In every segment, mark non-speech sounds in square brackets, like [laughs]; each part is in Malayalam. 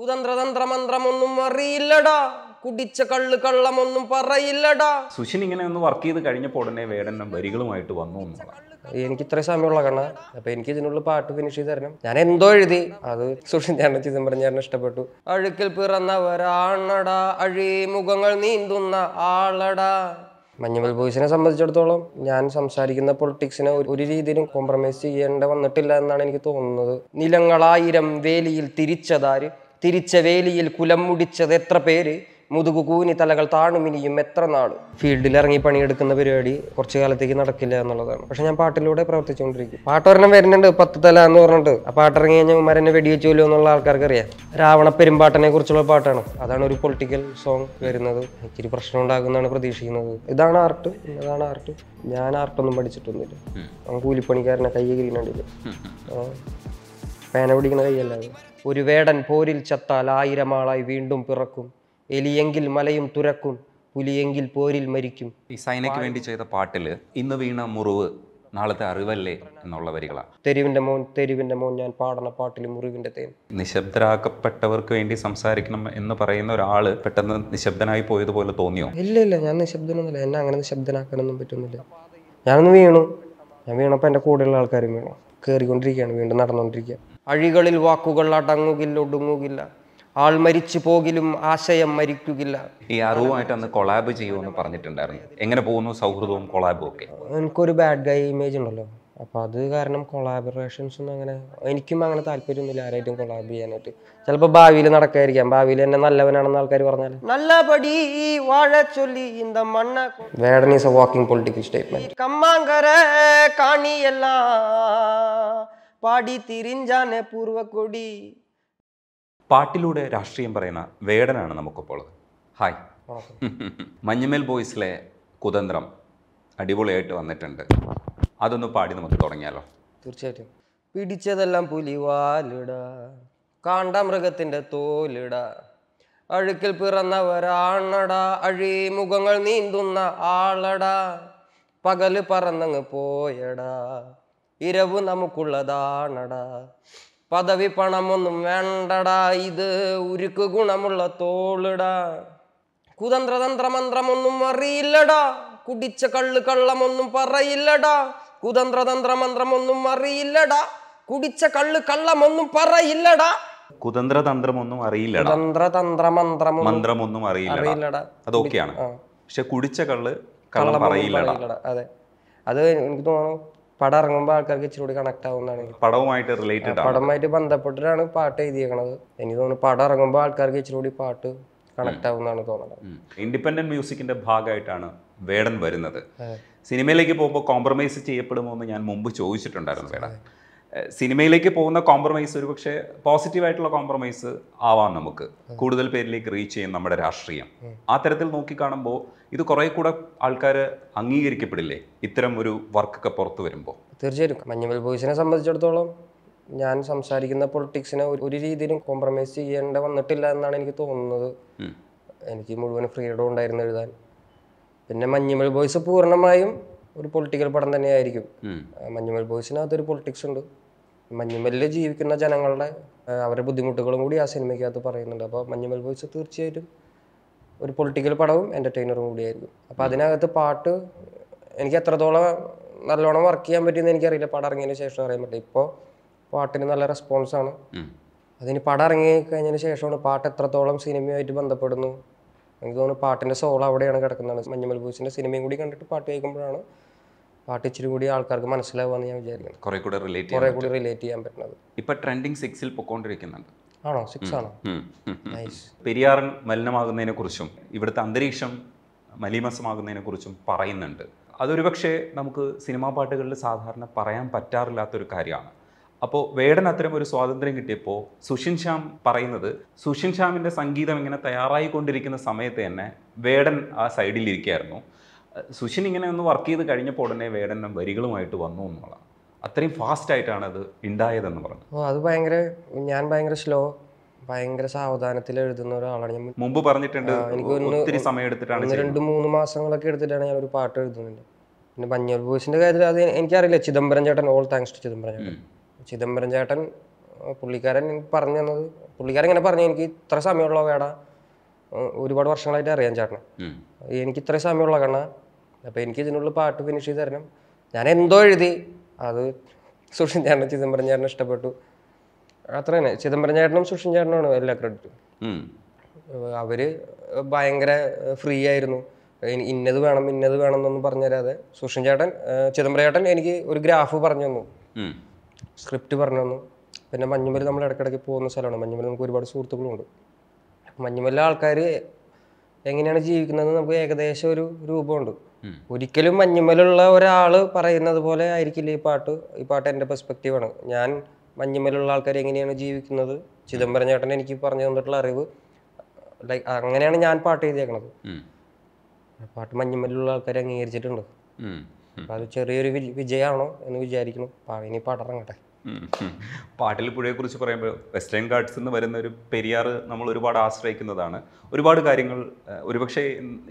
കുതന്ത്രതന്ത്രമന്ത്രമൊന്നും അറിയില്ലടാ കുടിച്ച കള്ള് കള്ളമൊന്നും പറയില്ലടാ സുഷിൻ ഇങ്ങനെ ഒന്ന് വർക്ക് ചെയ്ത് കഴിഞ്ഞപ്പോൾ ഉടനെ വേടന്നെ വരികളുമായിട്ട് വന്നു എനിക്ക് ഇത്ര സമയമുള്ള കണ്ണ അപ്പൊ എനിക്ക് ഇതിനുള്ള പാട്ട് ഫിനിഷ് ചെയ്ത് തരണം ഞാൻ എന്തോ എഴുതി അത് സുഷിൻ ഞാൻ ചിദംബരം ഞാൻ ഇഷ്ടപ്പെട്ടു അഴുക്കിൽ പിറന്നവരാണടാ അഴിമുഖങ്ങൾ നീന്തുന്ന ആളടാ മഞ്ഞുമൽ ബോയ്സിനെ സംബന്ധിച്ചിടത്തോളം ഞാൻ സംസാരിക്കുന്ന പൊളിറ്റിക്സിനെ ഒരു രീതിയിലും കോംപ്രമൈസ് ചെയ്യേണ്ട വന്നിട്ടില്ല എന്നാണ് എനിക്ക് തോന്നുന്നത് നിലങ്ങളായിരം വേലിയിൽ തിരിച്ചതാര് തിരിച്ച വേലിയിൽ കുലം മുടിച്ചത് എത്ര പേര് മുതുകുകൂനി തലകൾ താണുമിനിയും എത്ര നാൾ ഫീൽഡിൽ ഇറങ്ങി പണിയെടുക്കുന്ന പരിപാടി കുറച്ചു കാലത്തേക്ക് നടക്കില്ല എന്നുള്ളതാണ് പക്ഷെ ഞാൻ പാട്ടിലൂടെ പ്രവർത്തിച്ചുകൊണ്ടിരിക്കും പാട്ടൊരെണ്ണം വരുന്നുണ്ട് പത്ത് തല എന്ന് പറഞ്ഞിട്ട് ആ പാട്ടിറങ്ങി കഴിഞ്ഞാൽ മരനെ വെടിവെച്ചോലോ എന്നുള്ള ആൾക്കാർക്ക് അറിയാം രാവണ പെരുമ്പാട്ടനെ കുറിച്ചുള്ള പാട്ടാണ് അതാണ് ഒരു പൊളിറ്റിക്കൽ സോങ് വരുന്നത് ഇച്ചിരി പ്രശ്നം ഉണ്ടാകുന്നതാണ് പ്രതീക്ഷിക്കുന്നത് ഇതാണ് ആർട്ട് ഇതാണ് ആർട്ട് ഞാൻ ആർട്ടൊന്നും പഠിച്ചിട്ടൊന്നുമില്ല അവൻ കൂലിപ്പണിക്കാരനെ കൈ കിരിക്കണ്ടില്ല പേന പിടിക്കണ കൈയല്ലാതെ ഒരു വേടൻ പോരിൽ ചത്താൽ ആയിരം ആളായി വീണ്ടും പിറക്കും എലിയെങ്കിൽ മലയും തുരക്കും പുലിയെങ്കിൽ പോരിൽ മരിക്കും ഈ സൈനയ്ക്ക് വേണ്ടി ചെയ്ത പാട്ടില് ഇന്ന് വീണ മുറിവ് നാളത്തെ അറിവല്ലേ എന്നുള്ള വരികളാണ് തെരുവിന്റെ മോൻ തെരുവിന്റെ മോൻ ഞാൻ പാടുന്ന പാട്ടിൽ മുറിവിന്റെ തേൻ നിശബ്ദരാക്കപ്പെട്ടവർക്ക് വേണ്ടി സംസാരിക്കണം എന്ന് പറയുന്ന ഒരാൾ പെട്ടെന്ന് നിശബ്ദനായി പോയതുപോലെ തോന്നിയോ ഇല്ല ഇല്ല ഞാൻ നിശബ്ദനൊന്നുമില്ല എന്നെ അങ്ങനെ നിശബ്ദനാക്കാനൊന്നും പറ്റുന്നില്ല ഞാനൊന്ന് വീണു ഞാൻ വീണപ്പോൾ എന്റെ കൂടെയുള്ള ആൾക്കാരും വീണു കേറിക്കൊണ്ടിരിക്കുകയാണ് വീണ്ടും നടന്നുകൊണ്ടിരിക്കുക അഴികളിൽ വാക്കുകൾ അടങ്ങുകില്ല ഒടുങ്ങുകില്ല ആൾ മരിച്ചു പോകിലും ആശയം മരിക്കുകില്ല ഈ അറിവുമായിട്ട് അന്ന് കൊളാബ് ചെയ്യുമെന്ന് പറഞ്ഞിട്ടുണ്ടായിരുന്നു എങ്ങനെ പോകുന്നു സൗഹൃദവും കൊളാബും ഒക്കെ എനിക്കൊരു ബാഡ് ഗൈ ഇമേജ് ഉണ്ടല്ലോ അപ്പൊ അത് കാരണം കൊളാബറേഷൻസ് ഒന്നും അങ്ങനെ എനിക്കും അങ്ങനെ താല്പര്യമൊന്നുമില്ല ആരായിട്ടും കൊളാബ് ചെയ്യാനായിട്ട് ചിലപ്പോ ഭാവിയിൽ നടക്കായിരിക്കാം ഭാവിയിൽ എന്നെ നല്ലവനാണെന്ന് ആൾക്കാർ പറഞ്ഞാൽ നല്ല പടി വാഴ ചൊല്ലി മണ്ണ വാക്കിംഗ് പൊളിറ്റിക്കൽ സ്റ്റേറ്റ്മെന്റ് കമ്മാങ്കര കാണിയെല്ലാം പാടി തിരിഞ്ചാന പൂർവക്കൊടി പാട്ടിലൂടെ രാഷ്ട്രീയം പറയുന്ന വേടനാണ് നമുക്കിപ്പോൾ ഹായ് [laughs] മഞ്ഞുമേൽ ബോയ്സിലെ കുതന്ത്രം അടിപൊളിയായിട്ട് വന്നിട്ടുണ്ട് അതൊന്ന് പാടി നമുക്ക് തുടങ്ങിയാലോ തീർച്ചയായിട്ടും പിടിച്ചതെല്ലാം പുലിവാലിട കാണ്ട മൃഗത്തിൻ്റെ തോലിട അഴുക്കിൽ പിറന്നവരാണട അഴിമുഖങ്ങൾ മുഖങ്ങൾ നീന്തുന്ന ആളട പകല് പറന്നങ്ങ് പോയടാ ഇരവ് നമുക്കുള്ളതാണട പദവി പണമൊന്നും വേണ്ടടാ ഇത് ഉരുക്ക് ഗുണമുള്ള തോളിടാ മന്ത്രമൊന്നും അറിയില്ലടാ കുടിച്ച കള്ള് കള്ളമൊന്നും പറയില്ലടാ മന്ത്രമൊന്നും അറിയില്ലടാ കുടിച്ച കള്ള് കള്ളമൊന്നും പറയില്ലടാ കുതന്ത്രതന്ത്രമൊന്നും അറിയില്ല മന്ത്രമൊന്നും അറിയില്ല അത് ഓക്കെയാണ് പക്ഷെ കുടിച്ച കള്ള് കള്ളം പറയില്ല അതെ അത് എനിക്ക് തോന്നുന്നു പടം ഇറങ്ങുമ്പോൾ ആൾക്കാർക്ക് ഇച്ചിരി കൂടി കണക്ട് ആവുന്നതാണ് പടവുമായിട്ട് റിലേറ്റഡ് പടമായിട്ട് ബന്ധപ്പെട്ടിട്ടാണ് പാട്ട് എഴുതിയേക്കണത് എനിക്ക് തോന്നുന്നു പടം ഇറങ്ങുമ്പോൾ ആൾക്കാർക്ക് ഇച്ചിരി കൂടി പാട്ട് കണക്ട് ആവുന്നതാണ് തോന്നുന്നത് ഇൻഡിപെൻഡന്റ് മ്യൂസിക്കിന്റെ ഭാഗമായിട്ടാണ് വേടൻ വരുന്നത് സിനിമയിലേക്ക് പോകുമ്പോൾ കോംപ്രമൈസ് ചെയ്യപ്പെടുമോ എന്ന് ഞാൻ മുമ്പ് ചോദിച്ചിട്ടുണ്ടായിരുന്നു വേടൻ സിനിമയിലേക്ക് പോകുന്ന കോംപ്രമൈസ് ഒരു പക്ഷേ പോസിറ്റീവായിട്ടുള്ള കോംപ്രമൈസ് ആവാം നമുക്ക് കൂടുതൽ പേരിലേക്ക് റീച്ച് ചെയ്യും നമ്മുടെ രാഷ്ട്രീയം ആ തരത്തിൽ നോക്കിക്കാണുമ്പോൾ ഇത് കുറെ കൂടെ ആൾക്കാർ അംഗീകരിക്കപ്പെടില്ലേ ഇത്തരം ഒരു വർക്കൊക്കെ പുറത്ത് വരുമ്പോൾ തീർച്ചയായും മഞ്ഞുമൽ ബോയ്സിനെ സംബന്ധിച്ചിടത്തോളം ഞാൻ സംസാരിക്കുന്ന പൊളിറ്റിക്സിനെ ഒരു രീതിയിലും കോംപ്രമൈസ് ചെയ്യേണ്ട വന്നിട്ടില്ല എന്നാണ് എനിക്ക് തോന്നുന്നത് എനിക്ക് മുഴുവൻ ഫ്രീഡം ഉണ്ടായിരുന്നു എഴുതാൻ പിന്നെ മഞ്ഞുമൽ ബോയ്സ് പൂർണ്ണമായും ഒരു പൊളിറ്റിക്കൽ പടം തന്നെയായിരിക്കും മഞ്ഞുമൽ ബോയ്സിനകത്തൊരു ഒരു പൊളിറ്റിക്സ് ഉണ്ട് മഞ്ഞുമലിൽ ജീവിക്കുന്ന ജനങ്ങളുടെ അവരുടെ ബുദ്ധിമുട്ടുകളും കൂടി ആ സിനിമയ്ക്കകത്ത് പറയുന്നുണ്ട് അപ്പോൾ മഞ്ഞുമൽ ബോയ്സ് തീർച്ചയായിട്ടും ഒരു പൊളിറ്റിക്കൽ പടവും എൻ്റർടൈനറും കൂടിയായിരുന്നു അപ്പോൾ അതിനകത്ത് പാട്ട് എനിക്ക് എത്രത്തോളം നല്ലോണം വർക്ക് ചെയ്യാൻ പറ്റിയെന്ന് എനിക്കറിയില്ല പടം ഇറങ്ങിയതിന് ശേഷം അറിയാൻ പറ്റില്ല ഇപ്പോൾ പാട്ടിന് നല്ല റെസ്പോൺസാണ് അതിന് പടം ഇറങ്ങി കഴിഞ്ഞതിന് ശേഷമാണ് പാട്ട് എത്രത്തോളം സിനിമയുമായിട്ട് ബന്ധപ്പെടുന്നു എനിക്ക് തോന്നുന്നു പാട്ടിൻ്റെ സോൾ അവിടെയാണ് കിടക്കുന്നത് മഞ്ഞമൽ ബൂസിൻ്റെ സിനിമയും കൂടി കണ്ടിട്ട് പാട്ട് കേൾക്കുമ്പോഴാണ് പാട്ട് ഇച്ചിരി കൂടി ആൾക്കാർക്ക് എന്ന് ഞാൻ വിചാരിക്കുന്നത് കുറെ കൂടി റിലേറ്റ് ചെയ്യാൻ പറ്റുന്നത് ഇപ്പോൾ ട്രെൻഡിങ് സിക്സിൽ പൊക്കോണ്ടിരിക്കുന്നുണ്ട് ആണോ സിക്സ് ആണോ പെരിയാറൻ മലിനമാകുന്നതിനെ കുറിച്ചും ഇവിടുത്തെ അന്തരീക്ഷം മലീമസമാകുന്നതിനെ കുറിച്ചും പറയുന്നുണ്ട് അതൊരു പക്ഷേ നമുക്ക് സിനിമാ പാട്ടുകളിൽ സാധാരണ പറയാൻ പറ്റാറില്ലാത്തൊരു കാര്യമാണ് അപ്പോൾ വേടൻ അത്തരം ഒരു സ്വാതന്ത്ര്യം കിട്ടിയപ്പോൾ സുഷിൻ ശ്യാം പറയുന്നത് സുഷിൻ ശ്യാമിൻ്റെ സംഗീതം ഇങ്ങനെ തയ്യാറായിക്കൊണ്ടിരിക്കുന്ന സമയത്ത് തന്നെ വേടൻ ആ സൈഡിൽ ഇരിക്കുകയായിരുന്നു സുഷിൻ ഇങ്ങനെ ഒന്ന് വർക്ക് ചെയ്ത് കഴിഞ്ഞപ്പോൾ ഉടനെ വേടൻ വരികളുമായിട്ട് വന്നു എന്നുള്ളതാണ് അത്രയും ഫാസ്റ്റ് ആയിട്ടാണ് അത് ഉണ്ടായതെന്ന് പറഞ്ഞു ഓ അത് ഭയങ്കര ഞാൻ ഭയങ്കര സ്ലോ ഭയങ്കര സാവധാനത്തിൽ എഴുതുന്ന ഒരാളാണ് ഞാൻ മുമ്പ് പറഞ്ഞിട്ടുണ്ട് എനിക്ക് ഒത്തിരി സമയം എടുത്തിട്ടാണ് രണ്ട് മൂന്ന് മാസങ്ങളൊക്കെ എടുത്തിട്ടാണ് ഞാൻ ഒരു പാട്ട് എഴുതുന്നുണ്ട് പിന്നെ ബഞ്ഞൽ ബോയ്സിന്റെ കാര്യത്തിൽ അത് എനിക്കറിയില്ല ചിദംബരം ചേട്ടൻ ഓൾ താങ്ക്സ് ടു ചിദംബരം ചേട്ടൻ ചിദംബരം ചേട്ടൻ പുള്ളിക്കാരൻ എനിക്ക് പറഞ്ഞു തന്നത് പുള്ളിക്കാരൻ ഇങ്ങനെ പറഞ്ഞു എനിക്ക് ഇത്ര സമയമുള്ള വേട ഒരുപാട് വർഷങ്ങളായിട്ട് അറിയാൻ ചേട്ടനെ എനിക്ക് ഇത്ര സമയമുള്ള കണ്ണ അപ്പോൾ എനിക്ക് ഇതിനുള്ള പാട്ട് ഫിനിഷ് ചെയ്ത് തരണം ഞാൻ എന്തോ എഴുതി അത് സുഷിൻ ചേട്ടൻ ചിദംബരം ചേട്ടൻ ഇഷ്ടപ്പെട്ടു അത്ര തന്നെ ചിദംബരം ചേട്ടനും സുഷിൻ ചേട്ടനുമാണ് എല്ലാ ക്രെഡിറ്റും അവര് ഭയങ്കര ഫ്രീ ആയിരുന്നു ഇന്നത് വേണം ഇന്നത് വേണം എന്നൊന്നും പറഞ്ഞുതരാതെ സുഷിൻ ചേട്ടൻ ചിദംബരം ചേട്ടൻ എനിക്ക് ഒരു ഗ്രാഫ് പറഞ്ഞു തന്നു സ്ക്രിപ്റ്റ് പറഞ്ഞു തന്നു പിന്നെ മഞ്ഞുമല നമ്മൾ ഇടയ്ക്കിടയ്ക്ക് പോകുന്ന സ്ഥലമാണ് മഞ്ഞുമല നമുക്ക് ഒരുപാട് സുഹൃത്തുക്കളുണ്ട് മഞ്ഞുമല്ല ആൾക്കാർ എങ്ങനെയാണ് ജീവിക്കുന്നതെന്ന് നമുക്ക് ഏകദേശം ഒരു രൂപമുണ്ട് ഒരിക്കലും മഞ്ഞുമലുള്ള ഒരാൾ പറയുന്നത് പോലെ ആയിരിക്കില്ല ഈ പാട്ട് ഈ പാട്ട് എൻ്റെ പെർസ്പെക്റ്റീവാണ് ഞാൻ മഞ്ഞുമലുള്ള ആൾക്കാർ എങ്ങനെയാണ് ജീവിക്കുന്നത് ചിദംബരം ചേട്ടൻ എനിക്ക് പറഞ്ഞു തന്നിട്ടുള്ള അറിവ് ലൈക്ക് അങ്ങനെയാണ് ഞാൻ പാട്ട് എഴുതിയേക്കണത് പാട്ട് മഞ്ഞുമലുള്ള ആൾക്കാർ അംഗീകരിച്ചിട്ടുണ്ട് അത് ചെറിയൊരു വിജയമാണോ എന്ന് വിചാരിക്കുന്നു ഇനി പാട്ടിറങ്ങട്ടെ പാട്ടിൽ കുറിച്ച് പറയുമ്പോൾ വെസ്റ്റേൺ ഗാർഡ്സ് എന്ന് വരുന്ന ഒരു പെരിയാർ നമ്മൾ ഒരുപാട് ആശ്രയിക്കുന്നതാണ് ഒരുപാട് കാര്യങ്ങൾ ഒരുപക്ഷെ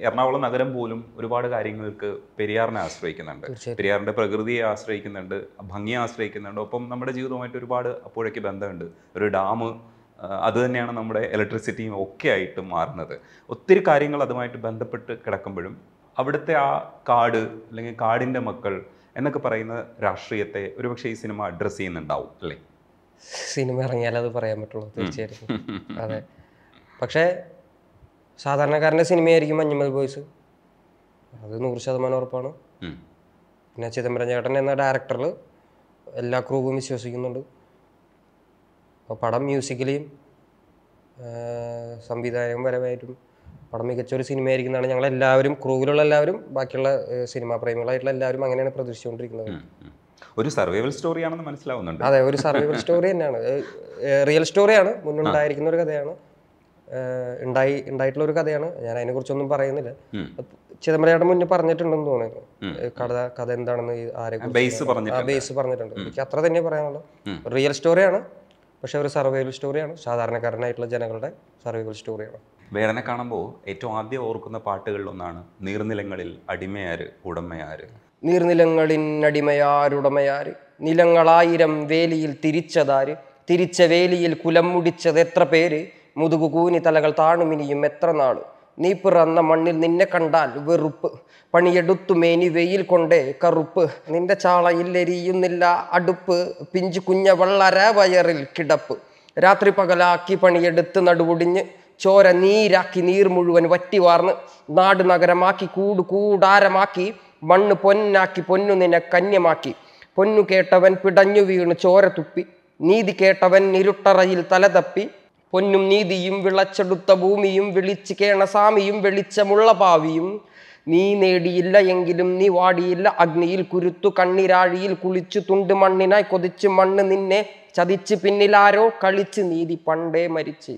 എറണാകുളം നഗരം പോലും ഒരുപാട് കാര്യങ്ങൾക്ക് പെരിയാറിനെ ആശ്രയിക്കുന്നുണ്ട് പെരിയാറിന്റെ പ്രകൃതിയെ ആശ്രയിക്കുന്നുണ്ട് ഭംഗിയെ ആശ്രയിക്കുന്നുണ്ട് ഒപ്പം നമ്മുടെ ജീവിതവുമായിട്ട് ഒരുപാട് അപ്പോഴേക്ക് ബന്ധമുണ്ട് ഒരു ഡാം അത് തന്നെയാണ് നമ്മുടെ ഇലക്ട്രിസിറ്റിയും ഒക്കെ ആയിട്ട് മാറുന്നത് ഒത്തിരി കാര്യങ്ങൾ അതുമായിട്ട് ബന്ധപ്പെട്ട് കിടക്കുമ്പോഴും അവിടുത്തെ ആ കാട് അല്ലെങ്കിൽ കാടിൻ്റെ മക്കൾ എന്നൊക്കെ പറയുന്ന രാഷ്ട്രീയത്തെ ഒരുപക്ഷെ ഈ സിനിമ അഡ്രസ്സ് ചെയ്യുന്നുണ്ടാവും അല്ലേ സിനിമ ഇറങ്ങിയാൽ അത് പറയാൻ പറ്റുള്ളൂ തീർച്ചയായിട്ടും അതെ പക്ഷേ സാധാരണക്കാരൻ്റെ സിനിമയായിരിക്കും മഞ്ഞുമൽ ബോയ്സ് അത് നൂറ് ശതമാനം ഉറപ്പാണ് പിന്നെ ചിദംബരം ചേട്ടൻ എന്ന ഡയറക്ടറിൽ എല്ലാ ക്രൂവും വിശ്വസിക്കുന്നുണ്ട് അപ്പോൾ പടം മ്യൂസിക്കലിയും പരമായിട്ടും പടം മികച്ച ഒരു സിനിമയായിരിക്കുന്നതാണ് ഞങ്ങൾ എല്ലാവരും ക്രൂവിലുള്ള എല്ലാവരും ബാക്കിയുള്ള സിനിമാ പ്രേമികളായിട്ടുള്ള എല്ലാവരും അങ്ങനെയാണ് പ്രതീക്ഷിച്ചുകൊണ്ടിരിക്കുന്നത് ഒരു സർവൈവൽ സ്റ്റോറിയാണെന്ന് മനസ്സിലാവുന്നുണ്ട് അതെ ഒരു സർവൈവൽ സ്റ്റോറി തന്നെയാണ് റിയൽ സ്റ്റോറിയാണ് മുന്നുണ്ടായിരിക്കുന്ന ഒരു കഥയാണ് ഉണ്ടായി ഉണ്ടായിട്ടുള്ള ഒരു കഥയാണ് ഞാൻ അതിനെ കുറിച്ചൊന്നും പറയുന്നില്ല ചിദംബരയുടെ മുന്നേ പറഞ്ഞിട്ടുണ്ടെന്ന് തോന്നുന്നു കഥ കഥ എന്താണെന്ന് ആരെ ബേസ് പറഞ്ഞിട്ടുണ്ട് എനിക്ക് അത്ര തന്നെ പറയാനുള്ളൂ റിയൽ സ്റ്റോറിയാണ് പക്ഷെ ഒരു സർവൈവൽ സ്റ്റോറിയാണ് സാധാരണക്കാരനായിട്ടുള്ള ജനങ്ങളുടെ സർവൈവൽ സ്റ്റോറിയാണ് വേറെ കാണുമ്പോൾ ഏറ്റവും ആദ്യം ഓർക്കുന്ന പാട്ടുകളിലൊന്നാണ് നീർനിലങ്ങളിൽ അടിമയാര് ഉടമയാര് നീർനിലങ്ങളിൻ അടിമയാരുടമയാര് നിലങ്ങളായിരം വേലിയിൽ തിരിച്ചതാര് തിരിച്ച വേലിയിൽ കുലം മുടിച്ചത് എത്ര പേര് മുതുകുകൂനി തലകൾ താണുമിനിയും എത്ര നാള് നീ പിറന്ന മണ്ണിൽ നിന്നെ കണ്ടാൽ വെറുപ്പ് പണിയെടുത്തു മേനി വെയിൽ കൊണ്ടേ കറുപ്പ് നിന്റെ ചാളയില്ലെരിയുന്നില്ല അടുപ്പ് പിഞ്ചു കുഞ്ഞ വള്ളര വയറിൽ കിടപ്പ് രാത്രി പകലാക്കി പണിയെടുത്ത് നടുവൊടിഞ്ഞ് ചോര നീരാക്കി നീർ മുഴുവൻ വറ്റിവാർന്ന് നാട് നഗരമാക്കി കൂട് കൂടാരമാക്കി മണ്ണ് പൊന്നാക്കി പൊന്നു നിന്നെ കന്യമാക്കി പൊന്നു കേട്ടവൻ പിടഞ്ഞു വീണ് ചോര തുപ്പി നീതി കേട്ടവൻ നിരുട്ടറയിൽ തല തപ്പി പൊന്നും നീതിയും വിളച്ചെടുത്ത ഭൂമിയും വിളിച്ച് കേണസാമിയും വെളിച്ചമുള്ള ഭാവിയും നീ നേടിയില്ല എങ്കിലും നീ വാടിയില്ല അഗ്നിയിൽ കുരുത്തു കണ്ണിരാഴിയിൽ കുളിച്ചു തുണ്ട് മണ്ണിനായി കൊതിച്ചു മണ്ണ് നിന്നെ ചതിച്ച് പിന്നിലാരോ കളിച്ച് നീതി പണ്ടേ മരിച്ചു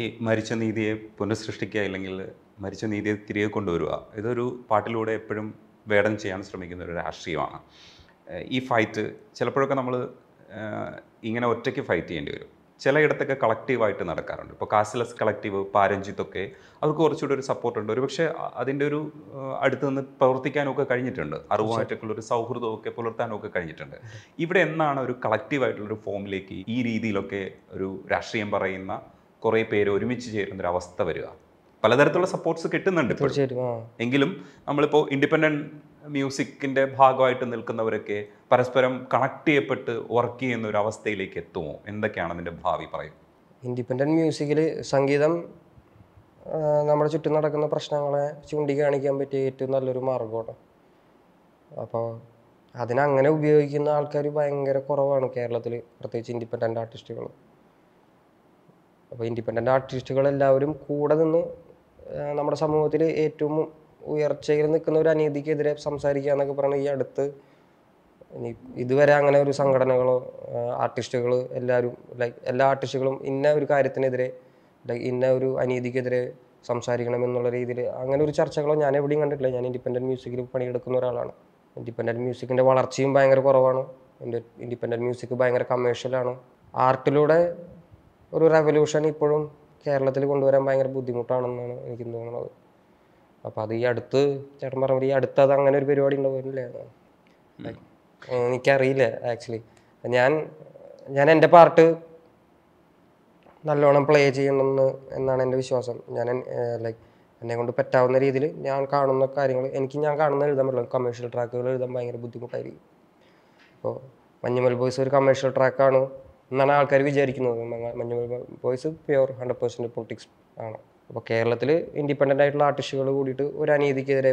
ഈ മരിച്ച നീതിയെ പുനഃസൃഷ്ടിക്കുക അല്ലെങ്കിൽ മരിച്ച നീതിയെ തിരികെ കൊണ്ടുവരിക ഇതൊരു പാട്ടിലൂടെ എപ്പോഴും വേടം ചെയ്യാൻ ശ്രമിക്കുന്ന ഒരു രാഷ്ട്രീയമാണ് ഈ ഫൈറ്റ് ചിലപ്പോഴൊക്കെ നമ്മൾ ഇങ്ങനെ ഒറ്റയ്ക്ക് ഫൈറ്റ് ചെയ്യേണ്ടി വരും ചിലയിടത്തൊക്കെ കളക്റ്റീവായിട്ട് നടക്കാറുണ്ട് ഇപ്പോൾ കാസിലസ് കളക്റ്റീവ് പാരഞ്ചിത്തൊക്കെ അവർക്ക് കുറച്ചുകൂടി ഒരു സപ്പോർട്ടുണ്ട് ഒരു പക്ഷേ അതിൻ്റെ ഒരു അടുത്ത് നിന്ന് പ്രവർത്തിക്കാനൊക്കെ കഴിഞ്ഞിട്ടുണ്ട് അറിവുമായിട്ടൊക്കെയുള്ള ഒരു സൗഹൃദമൊക്കെ പുലർത്താനൊക്കെ കഴിഞ്ഞിട്ടുണ്ട് ഇവിടെ എന്നാണ് ഒരു കളക്റ്റീവായിട്ടുള്ളൊരു ഫോമിലേക്ക് ഈ രീതിയിലൊക്കെ ഒരു രാഷ്ട്രീയം പറയുന്ന കുറേ പേര് ഒരുമിച്ച് ചേരുന്ന ഒരു അവസ്ഥ വരിക പലതരത്തിലുള്ള സപ്പോർട്ട്സ് കിട്ടുന്നുണ്ട് എങ്കിലും നമ്മളിപ്പോൾ ഇൻഡിപെൻഡൻറ്റ് മ്യൂസിക്കിൻ്റെ ഭാഗമായിട്ട് നിൽക്കുന്നവരൊക്കെ പരസ്പരം കണക്ട് ചെയ്യപ്പെട്ട് വർക്ക് ചെയ്യുന്ന ഒരു അവസ്ഥയിലേക്ക് എത്തുമോ എന്തൊക്കെയാണ് അതിൻ്റെ ഭാവി പറയും ഇൻഡിപെൻഡൻറ്റ് മ്യൂസിക്കിൽ സംഗീതം നമ്മുടെ ചുറ്റും നടക്കുന്ന പ്രശ്നങ്ങളെ ചൂണ്ടിക്കാണിക്കാൻ പറ്റിയ ഏറ്റവും നല്ലൊരു മാർഗമാണ് അപ്പോൾ അതിനങ്ങനെ ഉപയോഗിക്കുന്ന ആൾക്കാർ ഭയങ്കര കുറവാണ് കേരളത്തിൽ പ്രത്യേകിച്ച് ഇൻഡിപെൻഡൻ്റ് ആർട്ടിസ്റ്റുകൾ അപ്പോൾ ഇൻഡിപെൻഡൻ്റ് ആർട്ടിസ്റ്റുകളെല്ലാവരും കൂടെ നിന്ന് നമ്മുടെ സമൂഹത്തിൽ ഏറ്റവും ഉയർച്ചയിൽ നിൽക്കുന്ന ഒരു അനീതിക്കെതിരെ സംസാരിക്കുക എന്നൊക്കെ പറയുന്നത് ഈ അടുത്ത് ഇതുവരെ അങ്ങനെ ഒരു സംഘടനകളോ ആർട്ടിസ്റ്റുകൾ എല്ലാവരും ലൈക്ക് എല്ലാ ആർട്ടിസ്റ്റുകളും ഇന്ന ഒരു കാര്യത്തിനെതിരെ ലൈക്ക് ഇന്ന ഒരു അനീതിക്കെതിരെ സംസാരിക്കണം എന്നുള്ള രീതിയിൽ അങ്ങനെ ഒരു ചർച്ചകളോ ഞാൻ എവിടെയും കണ്ടിട്ടില്ല ഞാൻ ഇൻഡിപെൻഡൻറ്റ് മ്യൂസിക്കിൽ പണിയെടുക്കുന്ന ഒരാളാണ് ഇൻഡിപെൻഡൻറ്റ് മ്യൂസിക്കിൻ്റെ വളർച്ചയും ഭയങ്കര കുറവാണ് എൻ്റെ ഇൻഡിപെൻഡൻറ്റ് മ്യൂസിക് ഭയങ്കര കമേഴ്ഷ്യലാണ് ആർട്ടിലൂടെ ഒരു റെവല്യൂഷൻ ഇപ്പോഴും കേരളത്തിൽ കൊണ്ടുവരാൻ ഭയങ്കര ബുദ്ധിമുട്ടാണെന്നാണ് എനിക്ക് തോന്നുന്നത് അപ്പോൾ അത് ഈ അടുത്ത് ചേട്ടൻ പറഞ്ഞ ഈ അടുത്ത് അത് അങ്ങനെ ഒരു പരിപാടി ഉണ്ടാവില്ലേ എനിക്കറിയില്ല ആക്ച്വലി ഞാൻ ഞാൻ എൻ്റെ പാർട്ട് നല്ലോണം പ്ലേ ചെയ്യണമെന്ന് എന്നാണ് എൻ്റെ വിശ്വാസം ഞാൻ ലൈക്ക് എന്നെ കൊണ്ട് പറ്റാവുന്ന രീതിയിൽ ഞാൻ കാണുന്ന കാര്യങ്ങൾ എനിക്ക് ഞാൻ കാണുന്ന എഴുതാൻ പറ്റില്ല കമേഴ്ഷ്യൽ ട്രാക്കുകൾ എഴുതാൻ ഭയങ്കര ബുദ്ധിമുട്ടായിരിക്കും അപ്പോൾ മഞ്ഞുമൽ ബോയ്സ് ഒരു കമേഴ്ഷ്യൽ ട്രാക്കാണ് എന്നാണ് ആൾക്കാർ വിചാരിക്കുന്നത് Manjummel boys pure hundred percent politics ആണ് അപ്പോൾ കേരളത്തിൽ ഇൻഡിപെൻഡൻ്റ് ആയിട്ടുള്ള ആർട്ടിസ്റ്റുകൾ കൂടിയിട്ട് ഒരു അനീതിക്കെതിരെ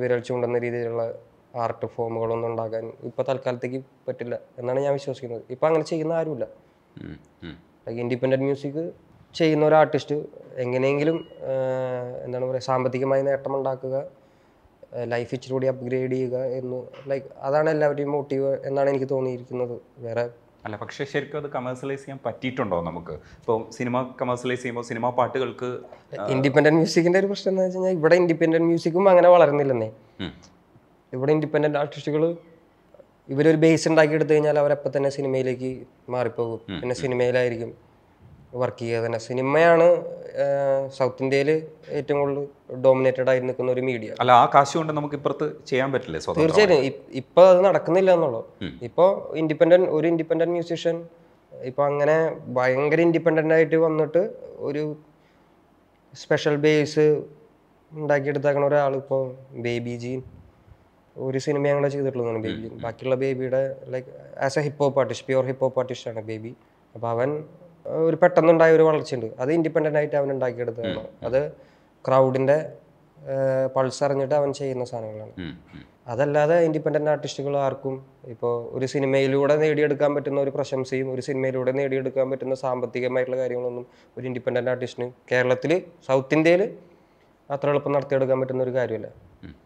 വിരൽ ചൂണ്ടുന്ന രീതിയിലുള്ള ആർട്ട് ഫോമുകളൊന്നും ഉണ്ടാക്കാൻ ഇപ്പോൾ തൽക്കാലത്തേക്ക് പറ്റില്ല എന്നാണ് ഞാൻ വിശ്വസിക്കുന്നത് ഇപ്പോൾ അങ്ങനെ ചെയ്യുന്ന ആരുമില്ല ഇൻഡിപെൻഡൻ്റ് മ്യൂസിക് ചെയ്യുന്ന ഒരു ആർട്ടിസ്റ്റ് എങ്ങനെയെങ്കിലും എന്താണ് പറയുക സാമ്പത്തികമായി നേട്ടമുണ്ടാക്കുക ലൈഫ് ഇച്ചിരി കൂടി അപ്ഗ്രേഡ് ചെയ്യുക എന്ന് ലൈക്ക് അതാണ് എല്ലാവരുടെയും മോട്ടീവ് എന്നാണ് എനിക്ക് തോന്നിയിരിക്കുന്നത് വേറെ അല്ല പക്ഷേ ശരിക്കും അത് കമേഴ്സ്യലൈസ് ചെയ്യാൻ പറ്റിയിട്ടുണ്ടോ നമുക്ക് ഇപ്പോൾ സിനിമ കമേഴ്സ്യലൈസ് ചെയ്യുമ്പോൾ സിനിമ പാട്ടുകൾക്ക് ഇൻഡിപെൻഡന്റ് മ്യൂസിക്കിന്റെ ഒരു പ്രശ്നം എന്ന് വെച്ച് കഴിഞ്ഞാൽ ഇവിടെ ഇൻഡിപെൻഡന്റ് മ്യൂസിക്കും അങ്ങനെ വളർന്നില്ലെന്നേ ഇവിടെ ഇൻഡിപെൻഡന്റ് ആർട്ടിസ്റ്റുകൾ ഇവരൊരു ബേസ് ഉണ്ടാക്കി എടുത്തു കഴിഞ്ഞാൽ അവരപ്പം തന്നെ സിനിമയിലേക്ക് മാറിപ്പോകും പിന്നെ സിനിമയിലായിരിക്കും വർക്ക് ചെയ്യുക തന്നെ സിനിമയാണ് സൗത്ത് ഇന്ത്യയിൽ ഏറ്റവും കൂടുതൽ ഡോമിനേറ്റഡ് ആയി നിൽക്കുന്ന ഒരു മീഡിയ അല്ല ആ കാശ് കൊണ്ട് നമുക്ക് ഇപ്പുറത്ത് ചെയ്യാൻ പറ്റില്ല തീർച്ചയായും ഇപ്പൊ അത് നടക്കുന്നില്ല എന്നുള്ളൂ ഇപ്പോൾ ഇൻഡിപെൻഡന്റ് ഒരു ഇൻഡിപെൻഡന്റ് മ്യൂസീഷ്യൻ ഇപ്പൊ അങ്ങനെ ഭയങ്കര ഇൻഡിപെൻഡന്റ് ആയിട്ട് വന്നിട്ട് ഒരു സ്പെഷ്യൽ ബേസ് ഉണ്ടാക്കിയെടുത്താക്കണ ഒരാൾ ഇപ്പോൾ ബേബി ജീൻ ഒരു സിനിമ ഞങ്ങളെ ചെയ്തിട്ടുള്ളതാണ് ബേബി ജീൻ ബാക്കിയുള്ള ബേബിയുടെ like as a hip hop artist pure hip hop artist ആണ് ബേബി അപ്പോൾ അവൻ ഒരു പെട്ടെന്നുണ്ടായ ഒരു വളർച്ചയുണ്ട് അത് ഇൻഡിപെൻഡൻ്റ് ആയിട്ട് അവൻ ഉണ്ടാക്കിയെടുത്തതാണ് അത് ക്രൗഡിൻ്റെ പൾസ് അറിഞ്ഞിട്ട് അവൻ ചെയ്യുന്ന സാധനങ്ങളാണ് അതല്ലാതെ ഇൻഡിപെൻഡൻ്റ് ആർട്ടിസ്റ്റുകൾ ആർക്കും ഇപ്പോൾ ഒരു സിനിമയിലൂടെ നേടിയെടുക്കാൻ പറ്റുന്ന ഒരു പ്രശംസയും ഒരു സിനിമയിലൂടെ നേടിയെടുക്കാൻ പറ്റുന്ന സാമ്പത്തികമായിട്ടുള്ള കാര്യങ്ങളൊന്നും ഒരു ഇൻഡിപെൻഡൻ്റ് ആർട്ടിസ്റ്റിന് കേരളത്തിൽ സൗത്ത് ഇന്ത്യയിൽ അത്ര എളുപ്പം നടത്തിയെടുക്കാൻ പറ്റുന്ന ഒരു കാര്യമല്ല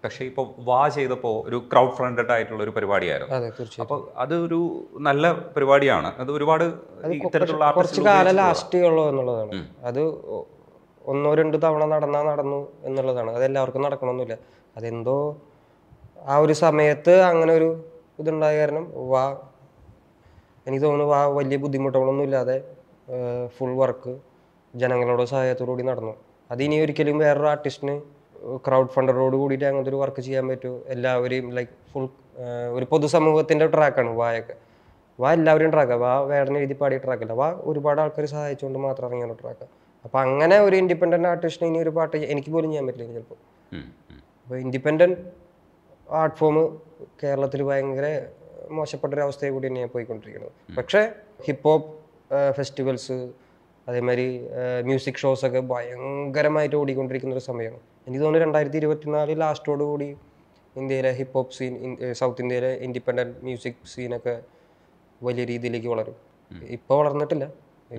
പക്ഷേ ഇപ്പോൾ വാ ചെയ്തപ്പോൾ ഒരു ക്രൗഡ് ഫ്രണ്ടഡ് ആയിട്ടുള്ള ഒരു പരിപാടിയായിരുന്നു അതെ തീർച്ചയായും അപ്പോൾ അതൊരു നല്ല പരിപാടിയാണ് അത് ഒരുപാട് ഇത്തരത്തിലുള്ള കുറച്ച് കാലം ലാസ്റ്റ് ഉള്ളൂ എന്നുള്ളതാണ് അത് ഒന്നോ രണ്ടോ തവണ നടന്നാൽ നടന്നു എന്നുള്ളതാണ് അതെല്ലാവർക്കും നടക്കണമെന്നില്ല അതെന്തോ ആ ഒരു സമയത്ത് അങ്ങനെ ഒരു ഇതുണ്ടായ കാരണം വാ എനിക്ക് തോന്നുന്നു വാ വലിയ ബുദ്ധിമുട്ടുകളൊന്നും ഇല്ലാതെ ഫുൾ വർക്ക് ജനങ്ങളോട് സഹായത്തോടു കൂടി നടന്നു അതിനി ഒരിക്കലും വേറൊരു ആർട്ടിസ്റ്റിന് ക്രൗഡ് ഫണ്ടറോട് കൂടിയിട്ട് അങ്ങനത്തെ ഒരു വർക്ക് ചെയ്യാൻ പറ്റുമോ എല്ലാവരെയും ലൈക്ക് ഫുൾ ഒരു പൊതുസമൂഹത്തിൻ്റെ ട്രാക്കാണ് വായൊക്കെ വാ എല്ലാവരും ട്രാക്ക് വാ വേറെ എഴുതി പാടി ട്രാക്കല്ല വാ ഒരുപാട് ആൾക്കാർ സഹായിച്ചുകൊണ്ട് മാത്രം ഇറങ്ങിയാണ് ട്രാക്ക് അപ്പം അങ്ങനെ ഒരു ഇൻഡിപെൻഡന്റ് ആർട്ടിസ്റ്റിന് ഇനി ഒരു പാട്ട് എനിക്ക് പോലും ചെയ്യാൻ പറ്റില്ല ചിലപ്പോൾ അപ്പോൾ ഇൻഡിപെൻഡൻറ്റ് ആർട്ട് ഫോം കേരളത്തിൽ ഭയങ്കര മോശപ്പെട്ടൊരവസ്ഥയെ കൂടി തന്നെയാണ് പോയിക്കൊണ്ടിരിക്കുന്നത് പക്ഷേ ഹിപ്പ് ഹോപ്പ് ഫെസ്റ്റിവൽസ് അതേമാതിരി മ്യൂസിക് ഷോസ് ഒക്കെ ഭയങ്കരമായിട്ട് ഓടിക്കൊണ്ടിരിക്കുന്ന ഒരു സമയമാണ് എനിക്ക് തോന്നുന്നു രണ്ടായിരത്തി ലാസ്റ്റോട് കൂടി ഇന്ത്യയിലെ ഹിപ്പ് ഹോപ്പ് സീൻ സൗത്ത് ഇന്ത്യയിലെ ഇൻഡിപെൻഡൻറ്റ് മ്യൂസിക് സീനൊക്കെ വലിയ രീതിയിലേക്ക് വളരും ഇപ്പോൾ വളർന്നിട്ടില്ല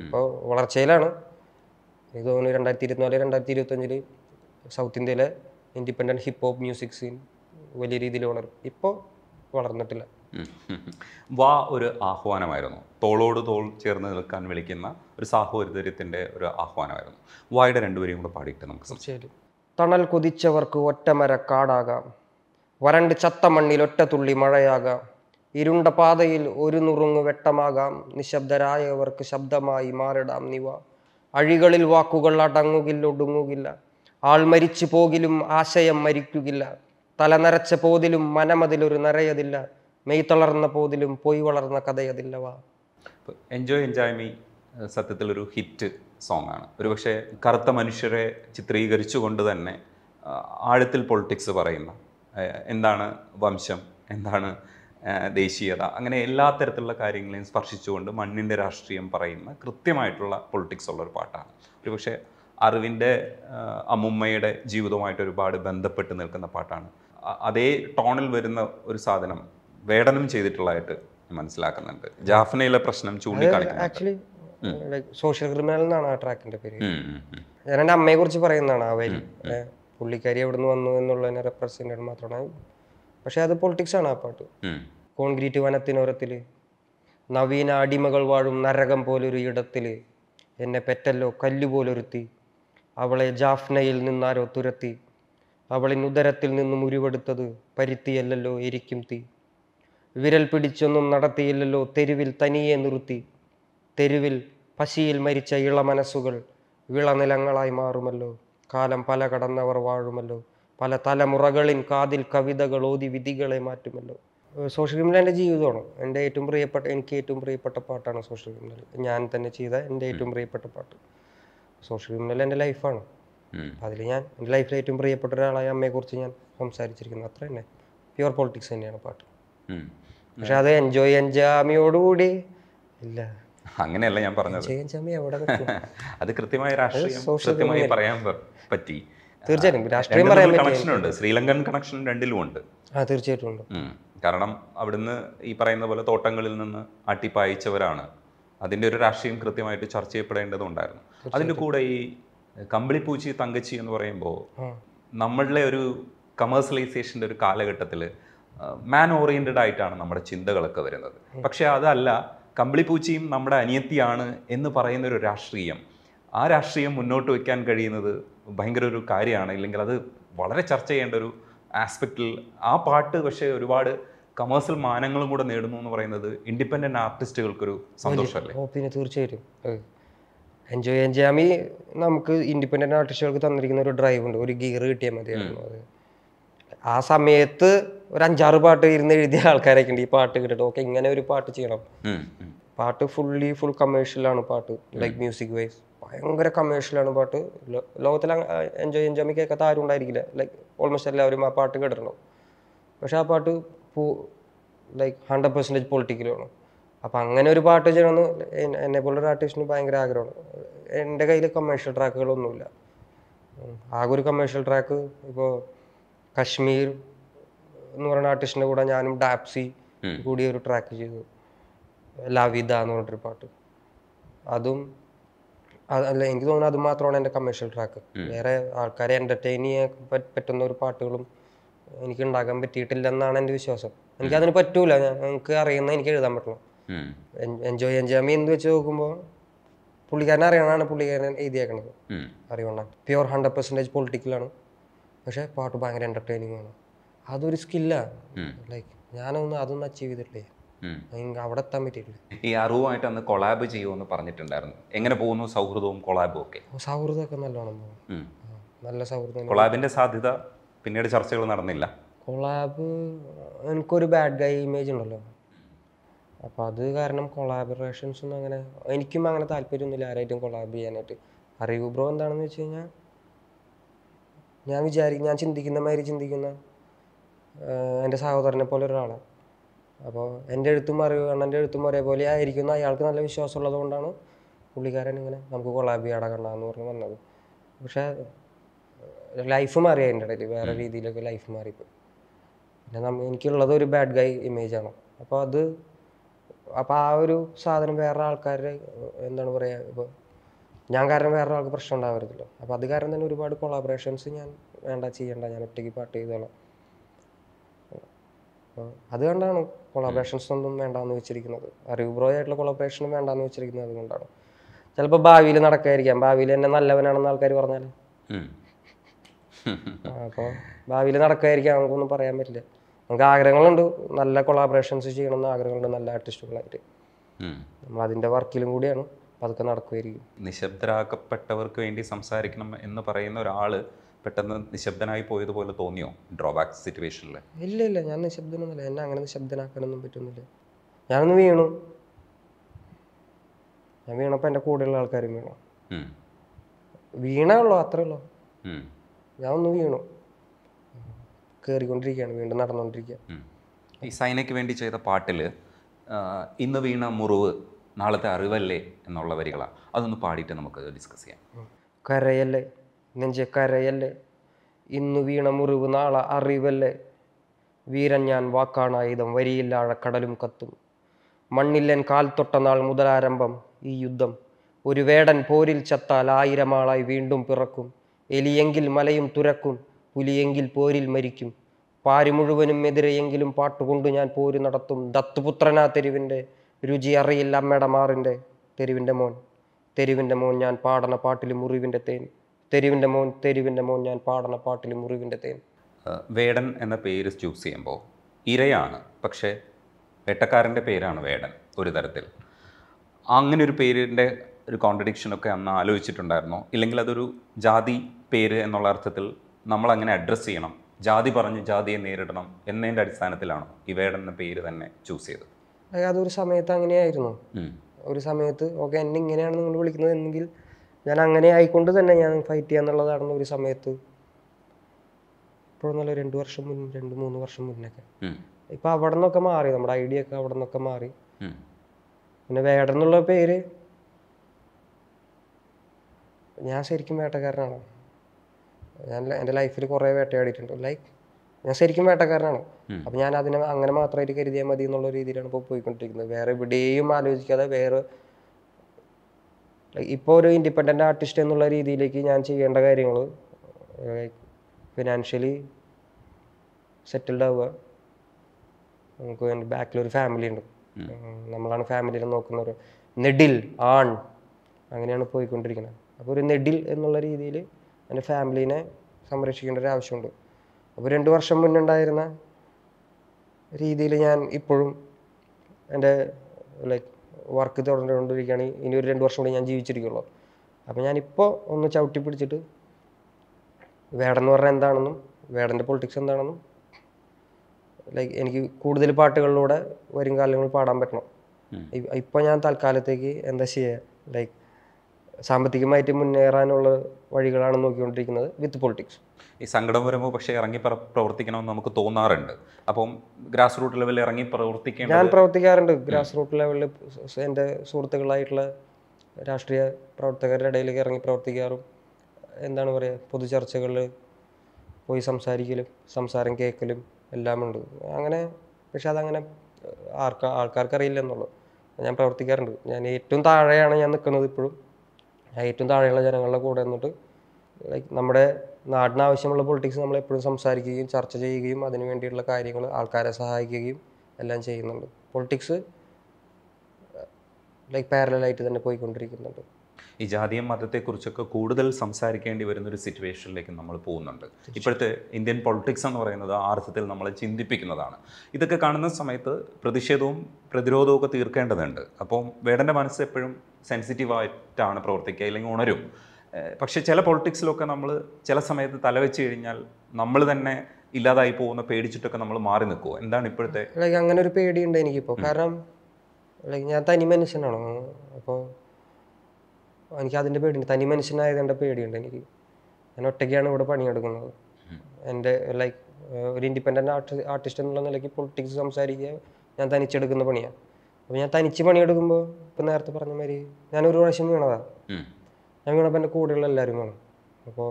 ഇപ്പോൾ വളർച്ചയിലാണ് എനിക്ക് തോന്നുന്നു രണ്ടായിരത്തി ഇരുപത്തിനാല് രണ്ടായിരത്തി ഇരുപത്തഞ്ചിൽ സൗത്ത് ഇന്ത്യയിലെ independent hip hop music scene വലിയ രീതിയിൽ വളരും ഇപ്പോൾ വളർന്നിട്ടില്ല വാ ഒരു ആഹ്വാനമായിരുന്നു തോളോട് തോൾ ചേർന്ന് നിൽക്കാൻ വിളിക്കുന്ന ഒരു സാഹോദര്യത്തിൻ്റെ ഒരു ആഹ്വാനമായിരുന്നു വായുടെ രണ്ടുപേരെയും കൂടെ പാടിയിട്ട് നമുക്ക് തീർച്ചയായിട്ടും തണൽ കുതിച്ചവർക്ക് ഒറ്റമര കാടാകാം വരണ്ട് ചത്ത മണ്ണിൽ ഒറ്റ തുള്ളി മഴയാകാം ഇരുണ്ട പാതയിൽ ഒരു നുറുങ്ങ് വെട്ടമാകാം നിശബ്ദരായവർക്ക് ശബ്ദമായി മാറിടാം നിവ അഴികളിൽ വാക്കുകൾ അടങ്ങുകില്ല ഒടുങ്ങുകില്ല ആൾ മരിച്ചു പോകിലും ആശയം മരിക്കുകില്ല തലനരച്ച പോതിലും മനമതിലൊരു നരയതില്ല മെയ് തളർന്ന പോതിലും പോയി വളർന്ന കഥയതില്ലവാ എൻജോയ് എൻജോയ് മീ സത്യത്തിൽ ഒരു ഹിറ്റ് സോങ് ആണ് ഒരുപക്ഷെ കറുത്ത മനുഷ്യരെ ചിത്രീകരിച്ചുകൊണ്ട് തന്നെ ആഴത്തിൽ പൊളിറ്റിക്സ് പറയുന്ന എന്താണ് വംശം എന്താണ് ദേശീയത അങ്ങനെ എല്ലാ തരത്തിലുള്ള കാര്യങ്ങളെയും സ്പർശിച്ചുകൊണ്ട് മണ്ണിൻ്റെ രാഷ്ട്രീയം പറയുന്ന കൃത്യമായിട്ടുള്ള പൊളിറ്റിക്സ് ഉള്ളൊരു പാട്ടാണ് ഒരുപക്ഷെ അറിവിൻ്റെ അമ്മുമ്മയുടെ ജീവിതവുമായിട്ട് ഒരുപാട് ബന്ധപ്പെട്ട് നിൽക്കുന്ന പാട്ടാണ് അതേ ടോണിൽ വരുന്ന ഒരു സാധനം വേടനം ചെയ്തിട്ടുള്ളതായിട്ട് മനസ്സിലാക്കുന്നുണ്ട് ജാഫ്നയിലെ പ്രശ്നം ചൂണ്ടിക്കാണിക്കുന്നത് സോഷ്യൽ ക്രിമിനൽ എന്നാണ് ആ ട്രാക്കിന്റെ പേര് ഞാൻ എൻ്റെ അമ്മയെ കുറിച്ച് പറയുന്നതാണ് ആ വരി പുള്ളിക്കാരി എവിടെ നിന്ന് വന്നു എന്നുള്ള റെപ്രസെന്റ് മാത്രമാണ് പക്ഷെ അത് പൊളിറ്റിക്സ് ആണ് ആ പാട്ട് കോൺക്രീറ്റ് വനത്തിനോരത്തില് നവീന അടിമകൾ വാഴും നരകം പോലൊരു ഇടത്തില് എന്നെ പെറ്റല്ലോ കല്ലുപോലൊരുത്തി അവളെ ജാഫ്നയിൽ നിന്നാരോ തുരത്തി അവളിൻ ഉദരത്തിൽ നിന്നും ഉരുവെടുത്തത് പരുത്തിയല്ലോ എരിക്കും തീ വിരൽ പിടിച്ചൊന്നും നടത്തിയില്ലല്ലോ തെരുവിൽ തനിയെ നിർത്തി തെരുവിൽ പശിയിൽ മരിച്ച ഇളമനസ്സുകൾ വിളനിലങ്ങളായി മാറുമല്ലോ കാലം പല കടന്നവർ വാഴുമല്ലോ പല തലമുറകളിൻ കാതിൽ കവിതകൾ ഓതി വിധികളെ മാറ്റുമല്ലോ സോഷ്യൽ ക്രിമിനൽ എൻ്റെ ജീവിതമാണ് എൻ്റെ ഏറ്റവും പ്രിയപ്പെട്ട എനിക്ക് ഏറ്റവും പ്രിയപ്പെട്ട പാട്ടാണ് സോഷ്യൽ ക്രിമിനൽ ഞാൻ തന്നെ ചെയ്ത എൻ്റെ ഏറ്റവും പ്രിയപ്പെട്ട പാട്ട് സോഷ്യൽ ക്രിമിനൽ എൻ്റെ ലൈഫാണ് അതിൽ ഞാൻ എൻ്റെ ലൈഫിൽ ഏറ്റവും പ്രിയപ്പെട്ട ഒരാളായ അമ്മയെക്കുറിച്ച് ഞാൻ സംസാരിച്ചിരിക്കുന്നത് അത്ര തന്നെ പ്യുവർ പൊളിറ്റിക്സ് തന്നെയാണ് പാട്ട് പക്ഷെ അത് എൻജോയ് എൻജാമിയോടുകൂടി ഇല്ല അങ്ങനെയല്ല ഞാൻ പറഞ്ഞത് [laughs] അത് കൃത്യമായ രാഷ്ട്രീയം പറയാൻ പറ്റി തീർച്ചയായും രാഷ്ട്രീയം പറയാൻ കണക്ഷൻ ഉണ്ട് ശ്രീലങ്കൻ കണക്ഷൻ രണ്ടിലും ഉണ്ട് ആ തീർച്ചയായിട്ടും ഉണ്ട് കാരണം അവിടുന്ന് ഈ പറയുന്ന പോലെ തോട്ടങ്ങളിൽ നിന്ന് അട്ടിപ്പായിച്ചവരാണ് അതിന്റെ ഒരു രാഷ്ട്രീയം കൃത്യമായിട്ട് ചർച്ച ചെയ്യപ്പെടേണ്ടതുണ്ടായിരുന്നു അതിൻ്റെ കൂടെ ഈ കമ്പിളിപ്പൂച്ചി തങ്കച്ചി എന്ന് പറയുമ്പോൾ നമ്മളുടെ ഒരു കമേഴ്സ്യലൈസേഷൻ്റെ ഒരു കാലഘട്ടത്തിൽ മാൻ ഓറിയൻറ്റഡ് ആയിട്ടാണ് നമ്മുടെ ചിന്തകളൊക്കെ വരുന്നത് പക്ഷെ അതല്ല കമ്പിളിപ്പൂച്ചിയും നമ്മുടെ അനിയത്തിയാണ് എന്ന് പറയുന്ന ഒരു രാഷ്ട്രീയം ആ രാഷ്ട്രീയം മുന്നോട്ട് വയ്ക്കാൻ കഴിയുന്നത് ഭയങ്കര ഒരു കാര്യമാണ് ഇല്ലെങ്കിൽ അത് വളരെ ചർച്ച ചെയ്യേണ്ട ഒരു ആസ്പെക്റ്റിൽ ആ പാട്ട് പക്ഷേ ഒരുപാട് കമേഴ്സ്യൽ മാനങ്ങളും കൂടെ നേടുന്നു എന്ന് പറയുന്നത് ഇൻഡിപെൻഡന്റ് ആർട്ടിസ്റ്റുകൾക്കൊരു സന്തോഷമല്ലേ പിന്നെ തീർച്ചയായിട്ടും എൻജോയ് എൻജാമി നമുക്ക് ഇൻഡിപെൻഡന്റ് ആർട്ടിസ്റ്റുകൾക്ക് തന്നിരിക്കുന്ന ഒരു ഡ്രൈവ് ഉണ്ട് ഒരു ഗിയർ കിട്ടിയാൽ മതിയായിരുന്നു അത് ആ സമയത്ത് ഒരു അഞ്ചാറ് പാട്ട് ഇരുന്ന് എഴുതിയ ആൾക്കാരൊക്കെ ഉണ്ട് ഈ പാട്ട് കേട്ടിട്ട് ഓക്കെ ഇങ്ങനെ ഒരു പാട്ട് ചെയ്യണം പാട്ട് ഫുള്ളി ഫുൾ കമേഴ്ഷ്യലാണ് പാട്ട് ലൈക്ക് മ്യൂസിക് വൈസ് ഭയങ്കര കമേഴ്ഷ്യലാണ് പാട്ട് ലോകത്തിൽ എൻജോയ് എൻജോയ് കേൾക്കാത്ത ആരും ഉണ്ടായിരിക്കില്ല ലൈക്ക് ഓൾമോസ്റ്റ് എല്ലാവരും ആ പാട്ട് കേട്ടിട്ടുണ്ടാവും പക്ഷെ ആ പാട്ട് ലൈക്ക് ഹൺഡ്രഡ് പെർസെൻറ്റേജ് പൊളിറ്റിക്കലാണ് അപ്പം അങ്ങനെ ഒരു പാട്ട് ചെയ്യണമെന്ന് എന്നെ ഒരു ആർട്ടിസ്റ്റിന് ഭയങ്കര ആഗ്രഹമാണ് എൻ്റെ കയ്യിൽ കമേഴ്ഷ്യൽ ട്രാക്കുകളൊന്നുമില്ല ആകെ ഒരു കമേഴ്ഷ്യൽ ട്രാക്ക് ഇപ്പോൾ കശ്മീർ എന്ന് പറയുന്ന ആർട്ടിസ്റ്റിന്റെ കൂടെ ഞാനും ഡാപ്സി കൂടി ഒരു ട്രാക്ക് ചെയ്തു ലവിത എന്ന് പറഞ്ഞിട്ടൊരു പാട്ട് അതും അല്ല എനിക്ക് തോന്നുന്നു അത് മാത്രമാണ് എൻ്റെ കമേഴ്ഷ്യൽ ട്രാക്ക് വേറെ ആൾക്കാരെ എൻ്റർടൈൻ ചെയ്യാൻ പറ്റുന്ന ഒരു പാട്ടുകളും എനിക്ക് ഉണ്ടാക്കാൻ പറ്റിയിട്ടില്ല എന്നാണ് എൻ്റെ വിശ്വാസം എനിക്ക് അതിന് പറ്റൂല എനിക്ക് അറിയുന്ന എനിക്ക് എഴുതാൻ പറ്റണം എൻജോയ് എൻജാമി എന്ന് വെച്ച് നോക്കുമ്പോൾ പുള്ളിക്കാരനെ അറിയണതാണ് പുള്ളിക്കാരൻ എഴുതിയേക്കണത് അറിയണം പ്യുവർ ഹൺഡ്രഡ് പെർസെൻറ്റേജ് പൊളിറ്റിക്കലാണ് പക്ഷെ പാട്ട് ഭയങ്കര എൻ്റർടൈനിങ് ആണ് അതൊരു സ്കില്ലാണ് ലൈക്ക് ഞാനൊന്നും അതൊന്നും അച്ചീവ് ചെയ്തിട്ടില്ല അവിടെ എത്താൻ പറ്റിയിട്ടില്ല ഈ അറിവുമായിട്ട് അന്ന് കൊളാബ് ചെയ്യുമെന്ന് പറഞ്ഞിട്ടുണ്ടായിരുന്നു എങ്ങനെ പോകുന്നു സൗഹൃദവും കൊളാബും ഒക്കെ സൗഹൃദമൊക്കെ നല്ലോണം നല്ല സൗഹൃദം കൊളാബിന്റെ സാധ്യത പിന്നീട് ചർച്ചകൾ നടന്നില്ല കൊളാബ് എനിക്കൊരു ബാഡ് ഗൈ ഇമേജ് ഉണ്ടല്ലോ അപ്പോൾ അത് കാരണം കൊളാബറേഷൻസ് ഒന്നും അങ്ങനെ എനിക്കും അങ്ങനെ താല്പര്യമൊന്നുമില്ല ആരായിട്ടും കൊളാബ് ചെയ്യാനായിട്ട് അറിവ് ബ്രോ എന്താണെന്ന് വെച്ച് കഴിഞ്ഞാൽ ഞാൻ വിചാരിക്കും ഞാൻ ചിന്തിക്കുന്ന മാതിരി ചിന്തിക്കുന്ന എൻ്റെ സഹോദരനെ പോലെ ഒരാളാണ് അപ്പോൾ എൻ്റെ എഴുത്തും അറിവ് അണ്ണൻ്റെ എഴുത്തും ഒരേപോലെ ആയിരിക്കുന്ന അയാൾക്ക് നല്ല വിശ്വാസമുള്ളത് കൊണ്ടാണ് പുള്ളിക്കാരൻ ഇങ്ങനെ നമുക്ക് കൊളാബ് ചെയ്യാടാ എന്ന് പറഞ്ഞ് വന്നത് പക്ഷേ ലൈഫ് മാറി അതിൻ്റെ ഇടയിൽ വേറെ രീതിയിലൊക്കെ ലൈഫ് മാറിപ്പോയി പിന്നെ നമ്മൾ എനിക്കുള്ളത് ഒരു ബാഡ് ഗൈ ഇമേജാണ് അപ്പോൾ അത് അപ്പോൾ ആ ഒരു സാധനം വേറെ ആൾക്കാരുടെ എന്താണ് പറയുക ഇപ്പോൾ ഞാൻ കാരണം വേറെ ഒരാൾക്ക് പ്രശ്നം ഉണ്ടാവരുതല്ലോ അപ്പോൾ അത് കാരണം തന്നെ ഒരുപാട് കൊളാബറേഷൻസ് ഞാൻ വേണ്ട ചെയ്യണ്ട ഞാൻ ഒറ്റയ്ക്ക് പാട്ട് ചെയ്തോളാം അത് കണ്ടാണ് കൊളാബറേഷൻസ് ഒന്നും വേണ്ടാന്ന് വെച്ചിരിക്കുന്നത് അറിവ് ബ്രോ ആയിട്ടുള്ള കൊളാബറേഷനും വേണ്ടാന്ന് വെച്ചിരിക്കുന്നത് അതുകൊണ്ടാണ് ചിലപ്പോൾ ഭാവിയിൽ നടക്കായിരിക്കാം ഭാവിയിൽ എന്നെ നല്ലവനാണെന്ന് ആൾക്കാർ പറഞ്ഞാൽ അപ്പോൾ ഭാവിയിൽ നടക്കായിരിക്കാം നമുക്കൊന്നും പറയാൻ പറ്റില്ല നമുക്ക് ആഗ്രഹങ്ങളുണ്ട് നല്ല കൊളാബറേഷൻസ് ചെയ്യണമെന്ന് ആഗ്രഹങ്ങളുണ്ട് നല്ല ആർട്ടിസ്റ്റുകളായിട്ട് നമ്മൾ അതിൻ്റെ വർക്കിലും കൂടിയാണ് പതുക്കെ നടക്കുമായിരിക്കും നിശബ്ദരാക്കപ്പെട്ടവർക്ക് വേണ്ടി സംസാരിക്കണം എന്ന് പറയുന്ന ഒരാൾ പെട്ടെന്ന് നിശബ്ദനായി പോയതുപോലെ തോന്നിയോ ഡ്രോബാക്ക് സിറ്റുവേഷനിൽ ഇല്ല ഇല്ല ഞാൻ നിശബ്ദനൊന്നുമില്ല എന്നെ അങ്ങനെ നിശബ്ദനാക്കാനൊന്നും പറ്റുന്നില്ല ഞാനൊന്ന് വീണു ഞാൻ വീണപ്പോൾ എൻ്റെ കൂടെയുള്ള ആൾക്കാരും വീണു വീണേ ഉള്ളൂ അത്രേ ഉള്ളൂ ഞാൻ ഒന്ന് വീണു കയറിക്കൊണ്ടിരിക്കുകയാണ് വീണ്ടും നടന്നുകൊണ്ടിരിക്കുക ഈ സൈനയ്ക്ക് വേണ്ടി ചെയ്ത പാട്ടിൽ ഇന്ന് വീണ മുറിവ് നാളത്തെ അറിവല്ലേ എന്നുള്ള വരികളാണ് അതൊന്ന് പാടിയിട്ട് നമുക്ക് ഡിസ്കസ് ചെയ്യാം കരയല്ലേ നെഞ്ചെ കരയല്ലേ ഇന്ന് വീണ മുറിവ് നാളെ അറിവല്ലേ വീരൻ ഞാൻ വാക്കാണായുധം വരിയില്ലാഴ കടലും കത്തും മണ്ണില്ലൻ കാൽ തൊട്ട നാൾ മുതലാരംഭം ഈ യുദ്ധം ഒരു വേടൻ പോരിൽ ചത്താൽ ആയിരമാളായി വീണ്ടും പിറക്കും എലിയെങ്കിൽ മലയും തുരക്കും പുലിയെങ്കിൽ പോരിൽ മരിക്കും പാരി മുഴുവനും എതിരെയെങ്കിലും പാട്ടുകൊണ്ട് ഞാൻ പോര് നടത്തും ദത്തുപുത്രനാ തെരുവിൻ്റെ രുചി അറിയില്ല അമ്മയുടെ തെരുവിൻ്റെ മോൻ തെരുവിൻ്റെ മോൻ ഞാൻ പാടണ പാട്ടിൽ മുറിവിൻ്റെ തേൻ തെരുവിൻ്റെ മോൻ തെരുവിൻ്റെ മോൻ ഞാൻ പാടണ പാട്ടിൽ മുറിവിൻ്റെ തേൻ വേടൻ എന്ന പേര് ചൂസ് ചെയ്യുമ്പോൾ ഇരയാണ് പക്ഷേ വെട്ടക്കാരൻ്റെ പേരാണ് വേടൻ ഒരു തരത്തിൽ അങ്ങനെ ഒരു പേരിൻ്റെ ഒരു കോൺട്രഡിക്ഷനൊക്കെ അന്ന് ആലോചിച്ചിട്ടുണ്ടായിരുന്നോ ഇല്ലെങ്കിൽ അതൊരു ജാതി പേര് എന്നുള്ള അർത്ഥത്തിൽ നമ്മൾ അങ്ങനെ അഡ്രസ്സ് ചെയ്യണം ജാതി പറഞ്ഞ് ജാതിയെ നേരിടണം എന്നതിൻ്റെ അടിസ്ഥാനത്തിലാണോ ഈ വേടൻ എന്ന പേര് തന്നെ ചൂസ് ചെയ്തത് അതൊരു സമയത്ത് അങ്ങനെയായിരുന്നു ഒരു സമയത്ത് ഓക്കെ എന്നെ ഇങ്ങനെയാണ് നിങ്ങൾ വിളിക്കുന്നത് എന്നെങ്കിൽ ഞാൻ അങ്ങനെ ആയിക്കൊണ്ട് തന്നെ ഞാൻ ഫൈറ്റ് ചെയ്യാന്നുള്ളതാണ് ഒരു സമയത്ത് ഇപ്പോഴും നല്ല രണ്ട് വർഷം മുൻ രണ്ട് മൂന്ന് വർഷം മുന്നൊക്കെ ഇപ്പൊ അവിടെ നിന്നൊക്കെ മാറി നമ്മുടെ ഐഡിയ ഒക്കെ അവിടെ നിന്നൊക്കെ മാറി പിന്നെ വേടൻ എന്നുള്ള പേര് ഞാൻ ശരിക്കും വേട്ടക്കാരനാണ് ഞാൻ എൻ്റെ ലൈഫിൽ കുറേ വേട്ടയാടിയിട്ടുണ്ട് ലൈക്ക് ഞാൻ ശരിക്കും വേട്ടക്കാരനാണ് അപ്പൊ ഞാൻ അതിനെ അങ്ങനെ മാത്രമായിട്ട് കരുതിയാൽ മതി എന്നുള്ള രീതിയിലാണ് ഇപ്പോൾ പോയിക്കൊണ്ടിരിക്കുന്നത് വേറെ എവിടെയും ആലോചിക്കാതെ വേറെ ഇപ്പോൾ ഒരു ഇൻഡിപെൻഡന്റ് ആർട്ടിസ്റ്റ് എന്നുള്ള രീതിയിലേക്ക് ഞാൻ ചെയ്യേണ്ട കാര്യങ്ങൾ ഫിനാൻഷ്യലി സെറ്റിൽഡ് ആവുക നമുക്ക് എൻ്റെ ബാക്കിലൊരു ഫാമിലി ഉണ്ട് നമ്മളാണ് ഫാമിലിയിൽ ഒരു നെഡിൽ ആൺ അങ്ങനെയാണ് പോയിക്കൊണ്ടിരിക്കുന്നത് അപ്പോൾ ഒരു നെഡിൽ എന്നുള്ള രീതിയിൽ എൻ്റെ ഫാമിലീനെ സംരക്ഷിക്കേണ്ട ഒരു ആവശ്യമുണ്ട് അപ്പോൾ രണ്ട് വർഷം മുന്നുണ്ടായിരുന്ന രീതിയിൽ ഞാൻ ഇപ്പോഴും എൻ്റെ ലൈക്ക് വർക്ക് തുടർന്നുകൊണ്ടിരിക്കുകയാണ് ഇനി ഒരു രണ്ട് വർഷം കൂടി ഞാൻ ജീവിച്ചിരിക്കുള്ളൂ അപ്പോൾ ഞാനിപ്പോൾ ഒന്ന് ചവിട്ടി പിടിച്ചിട്ട് വേടെന്ന് പറഞ്ഞാൽ എന്താണെന്നും വേടൻ്റെ പൊളിറ്റിക്സ് എന്താണെന്നും ലൈക്ക് എനിക്ക് കൂടുതൽ പാട്ടുകളിലൂടെ വരും കാലങ്ങളിൽ പാടാൻ പറ്റണം ഇപ്പോൾ ഞാൻ തൽക്കാലത്തേക്ക് എന്താ ചെയ്യുക ലൈക്ക് സാമ്പത്തികമായിട്ട് മുന്നേറാനുള്ള വഴികളാണ് നോക്കിക്കൊണ്ടിരിക്കുന്നത് വിത്ത് പൊളിറ്റിക്സ് ഈ സങ്കടം വരുമ്പോൾ പക്ഷേ ഇറങ്ങി പ്രവർത്തിക്കണമെന്ന് നമുക്ക് തോന്നാറുണ്ട് അപ്പം ഗ്രാസ് റൂട്ട് ലെവലിൽ ഇറങ്ങി പ്രവർത്തിക്കണം ഞാൻ പ്രവർത്തിക്കാറുണ്ട് ഗ്രാസ് റൂട്ട് ലെവലിൽ എൻ്റെ സുഹൃത്തുക്കളായിട്ടുള്ള രാഷ്ട്രീയ പ്രവർത്തകരുടെ ഇടയിലേക്ക് ഇറങ്ങി പ്രവർത്തിക്കാറും എന്താണ് പറയുക പൊതു ചർച്ചകളിൽ പോയി സംസാരിക്കലും സംസാരം കേൾക്കലും എല്ലാം ഉണ്ട് അങ്ങനെ പക്ഷെ അതങ്ങനെ ആർക്കാ ആൾക്കാർക്ക് അറിയില്ല എന്നുള്ളത് ഞാൻ പ്രവർത്തിക്കാറുണ്ട് ഞാൻ ഏറ്റവും താഴെയാണ് ഞാൻ നിൽക്കുന്നത് ഇപ്പോഴും ഏറ്റവും താഴെയുള്ള ജനങ്ങളുടെ കൂടെ നിന്നിട്ട് ലൈക്ക് നമ്മുടെ നാടിനാവശ്യമുള്ള പൊളിറ്റിക്സ് നമ്മൾ എപ്പോഴും സംസാരിക്കുകയും ചർച്ച ചെയ്യുകയും അതിനു വേണ്ടിയിട്ടുള്ള കാര്യങ്ങൾ ആൾക്കാരെ സഹായിക്കുകയും എല്ലാം ചെയ്യുന്നുണ്ട് പൊളിറ്റിക്സ് ലൈക്ക് പാരലായിട്ട് തന്നെ പോയിക്കൊണ്ടിരിക്കുന്നുണ്ട് ഈ ജാതീയ മതത്തെക്കുറിച്ചൊക്കെ കൂടുതൽ സംസാരിക്കേണ്ടി വരുന്ന ഒരു സിറ്റുവേഷനിലേക്ക് നമ്മൾ പോകുന്നുണ്ട് ഇപ്പോഴത്തെ ഇന്ത്യൻ പൊളിറ്റിക്സ് എന്ന് പറയുന്നത് ആ അർത്ഥത്തിൽ നമ്മളെ ചിന്തിപ്പിക്കുന്നതാണ് ഇതൊക്കെ കാണുന്ന സമയത്ത് പ്രതിഷേധവും പ്രതിരോധവും ഒക്കെ തീർക്കേണ്ടതുണ്ട് അപ്പം വേടൻ്റെ മനസ്സ് എപ്പോഴും സെൻസിറ്റീവായിട്ടാണ് പ്രവർത്തിക്കുക അല്ലെങ്കിൽ ഉണരും പക്ഷേ ചില പൊളിറ്റിക്സിലൊക്കെ നമ്മൾ ചില സമയത്ത് തലവെച്ച് കഴിഞ്ഞാൽ നമ്മൾ തന്നെ ഇല്ലാതായി പോകുന്ന പേടിച്ചിട്ടൊക്കെ നമ്മൾ മാറി നിൽക്കുമോ എന്താണ് ഇപ്പോഴത്തെ ലൈക്ക് അങ്ങനെ ഒരു പേടിയുണ്ട് എനിക്കിപ്പോൾ കാരണം ലൈക്ക് ഞാൻ തനി മനുഷ്യനാണ് അപ്പോൾ എനിക്ക് അതിൻ്റെ പേടിയുണ്ട് തനി മനുഷ്യനായതിൻ്റെ പേടിയുണ്ട് എനിക്ക് ഞാൻ ഒറ്റയ്ക്കാണ് ഇവിടെ പണിയെടുക്കുന്നത് എൻ്റെ ലൈക്ക് ഒരു ഇൻഡിപെൻഡന്റ് ആർട്ടി ആർട്ടിസ്റ്റ് എന്നുള്ള നിലയ്ക്ക് പൊളിറ്റിക്സ് സംസാരിക്കുക ഞാൻ തനിച്ചെടുക്കുന്ന പണിയാണ് അപ്പോൾ ഞാൻ തനിച്ച് പണിയെടുക്കുമ്പോൾ ഇപ്പം നേരത്തെ പറഞ്ഞ മാതിരി ഞാൻ ഒരു പ്രാവശ്യം വീണതാണ് ഞാൻ വീണപ്പോൾ എൻ്റെ കൂടെയുള്ള എല്ലാവരും വേണം അപ്പോൾ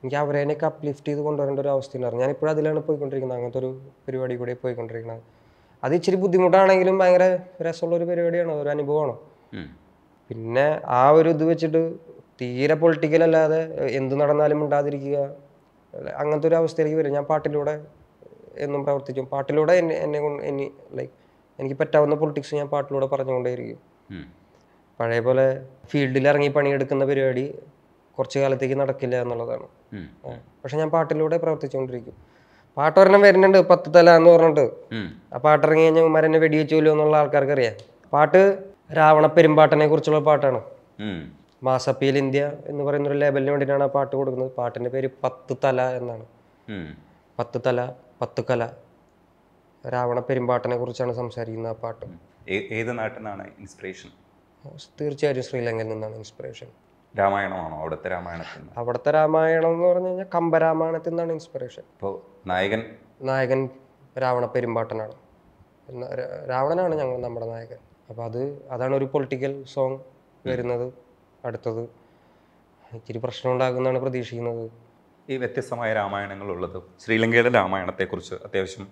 എനിക്ക് അവരെയൊക്കെ അപ്ലിഫ്റ്റ് ചെയ്ത് കൊണ്ടുവരേണ്ട ഒരു അവസ്ഥയുണ്ടായിരുന്നു ഞാൻ ഇപ്പോഴും അതിലാണ് പോയിക്കൊണ്ടിരിക്കുന്നത് അങ്ങനത്തെ ഒരു പരിപാടി കൂടെ പോയിക്കൊണ്ടിരിക്കുന്നത് അത് ഇച്ചിരി ബുദ്ധിമുട്ടാണെങ്കിലും ഭയങ്കര രസമുള്ള ഒരു പരിപാടിയാണ് ഒരു അനുഭവമാണ് പിന്നെ ആ ഒരു ഇത് വെച്ചിട്ട് തീരെ പൊളിറ്റിക്കൽ അല്ലാതെ എന്ത് നടന്നാലും മിണ്ടാതിരിക്കുക അങ്ങനത്തെ ഒരു അവസ്ഥയിലേക്ക് വരും ഞാൻ പാട്ടിലൂടെ എന്നും പ്രവർത്തിച്ചു പാട്ടിലൂടെ എന്നെ എന്നെ കൊണ്ട് എനി ലൈക്ക് എനിക്ക് പറ്റാവുന്ന പൊളിറ്റിക്സ് ഞാൻ പാട്ടിലൂടെ പറഞ്ഞുകൊണ്ടേയിരിക്കും പഴയ പോലെ ഫീൽഡിൽ ഇറങ്ങി പണിയെടുക്കുന്ന പരിപാടി കുറച്ച് കാലത്തേക്ക് നടക്കില്ല എന്നുള്ളതാണ് പക്ഷെ ഞാൻ പാട്ടിലൂടെ പ്രവർത്തിച്ചുകൊണ്ടിരിക്കും പാട്ടൊരെണ്ണം വരുന്നുണ്ട് പത്ത് തല എന്ന് പറഞ്ഞിട്ട് ആ പാട്ടിറങ്ങി കഴിഞ്ഞാൽ ഉമ്മാരെന്നെ വെടിവെച്ചു എന്നുള്ള ആൾക്കാർക്ക് അറിയാം പാട്ട് രാവണ പെരുമ്പാട്ടനെ കുറിച്ചുള്ള പാട്ടാണ് മാസപ്പിയിൽ ഇന്ത്യ എന്ന് പറയുന്ന ഒരു ലേബലിന് വേണ്ടിയാണ് ആ പാട്ട് കൊടുക്കുന്നത് പാട്ടിന്റെ പേര് പത്ത് തല എന്നാണ് പത്ത് തല പത്ത് കല രാവണ പെരുമ്പാട്ടനെ കുറിച്ചാണ് സംസാരിക്കുന്ന ആ പാട്ട് ഏത് നാട്ടിൽ നിന്നാണ് ഇൻസ്പിറേഷൻ തീർച്ചയായും ശ്രീലങ്കയിൽ നിന്നാണ് ഇൻസ്പിറേഷൻ രാമായണമാണോ അവിടുത്തെ രാമായണത്തിൽ അവിടുത്തെ രാമായണം എന്ന് പറഞ്ഞു കഴിഞ്ഞാൽ കമ്പരാമായണത്തിൽ നിന്നാണ് ഇൻസ്പിറേഷൻ ഇപ്പോൾ നായകൻ നായകൻ രാവണ പെരുമ്പാട്ടനാണ് രാവണനാണ് ഞങ്ങൾ നമ്മുടെ നായകൻ അപ്പോൾ അത് അതാണ് ഒരു പൊളിറ്റിക്കൽ സോങ് വരുന്നത് അടുത്തത് ഇച്ചിരി പ്രശ്നം ഉണ്ടാകുന്നതാണ് പ്രതീക്ഷിക്കുന്നത് ഈ വ്യത്യസ്തമായ രാമായണങ്ങളുള്ളത് ശ്രീലങ്കയുടെ രാമായണത്തെക്കുറിച്ച് അത്യാവശ്യം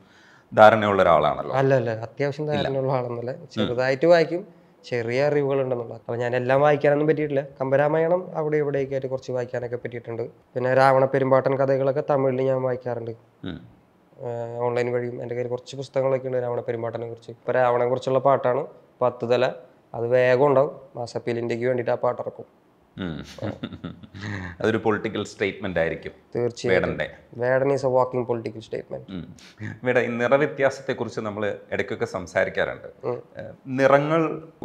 ധാരണയുള്ള ഒരാളാണല്ലോ അല്ല അല്ല അത്യാവശ്യം ധാരണയുള്ള ആളൊന്നുമല്ല ചെറുതായിട്ട് വായിക്കും ചെറിയ അറിവുകൾ ഉണ്ടെന്നുള്ളത് അപ്പോൾ ഞാൻ എല്ലാം വായിക്കാനൊന്നും പറ്റിയിട്ടില്ല കമ്പരാമായണം അവിടെ ഇവിടെയൊക്കെ ആയിട്ട് കുറച്ച് വായിക്കാനൊക്കെ പറ്റിയിട്ടുണ്ട് പിന്നെ രാവണ പെരുമ്പാട്ടൻ കഥകളൊക്കെ തമിഴിൽ ഞാൻ വായിക്കാറുണ്ട് ഓൺലൈൻ വഴിയും എൻ്റെ കയ്യിൽ കുറച്ച് പുസ്തകങ്ങളൊക്കെ ഉണ്ട് രാവണ പെരുമ്പാട്ടനെ കുറിച്ച് ഇപ്പോൾ രാവണെ കുറിച്ചുള്ള പാട്ടാണ് പത്ത് തല അത് വേഗം ഉണ്ടാവും മാസപ്പീലിൻ്റെ വേണ്ടിയിട്ട് ആ പാട്ടിറക്കും അതൊരു പൊളിറ്റിക്കൽ സ്റ്റേറ്റ്മെന്റ് ആയിരിക്കും തീർച്ചയായും Vedan is a walking political statement വേട ഈ നിറവ്യത്യാസത്തെ കുറിച്ച് നമ്മൾ ഇടയ്ക്കൊക്കെ സംസാരിക്കാറുണ്ട് നിറങ്ങൾ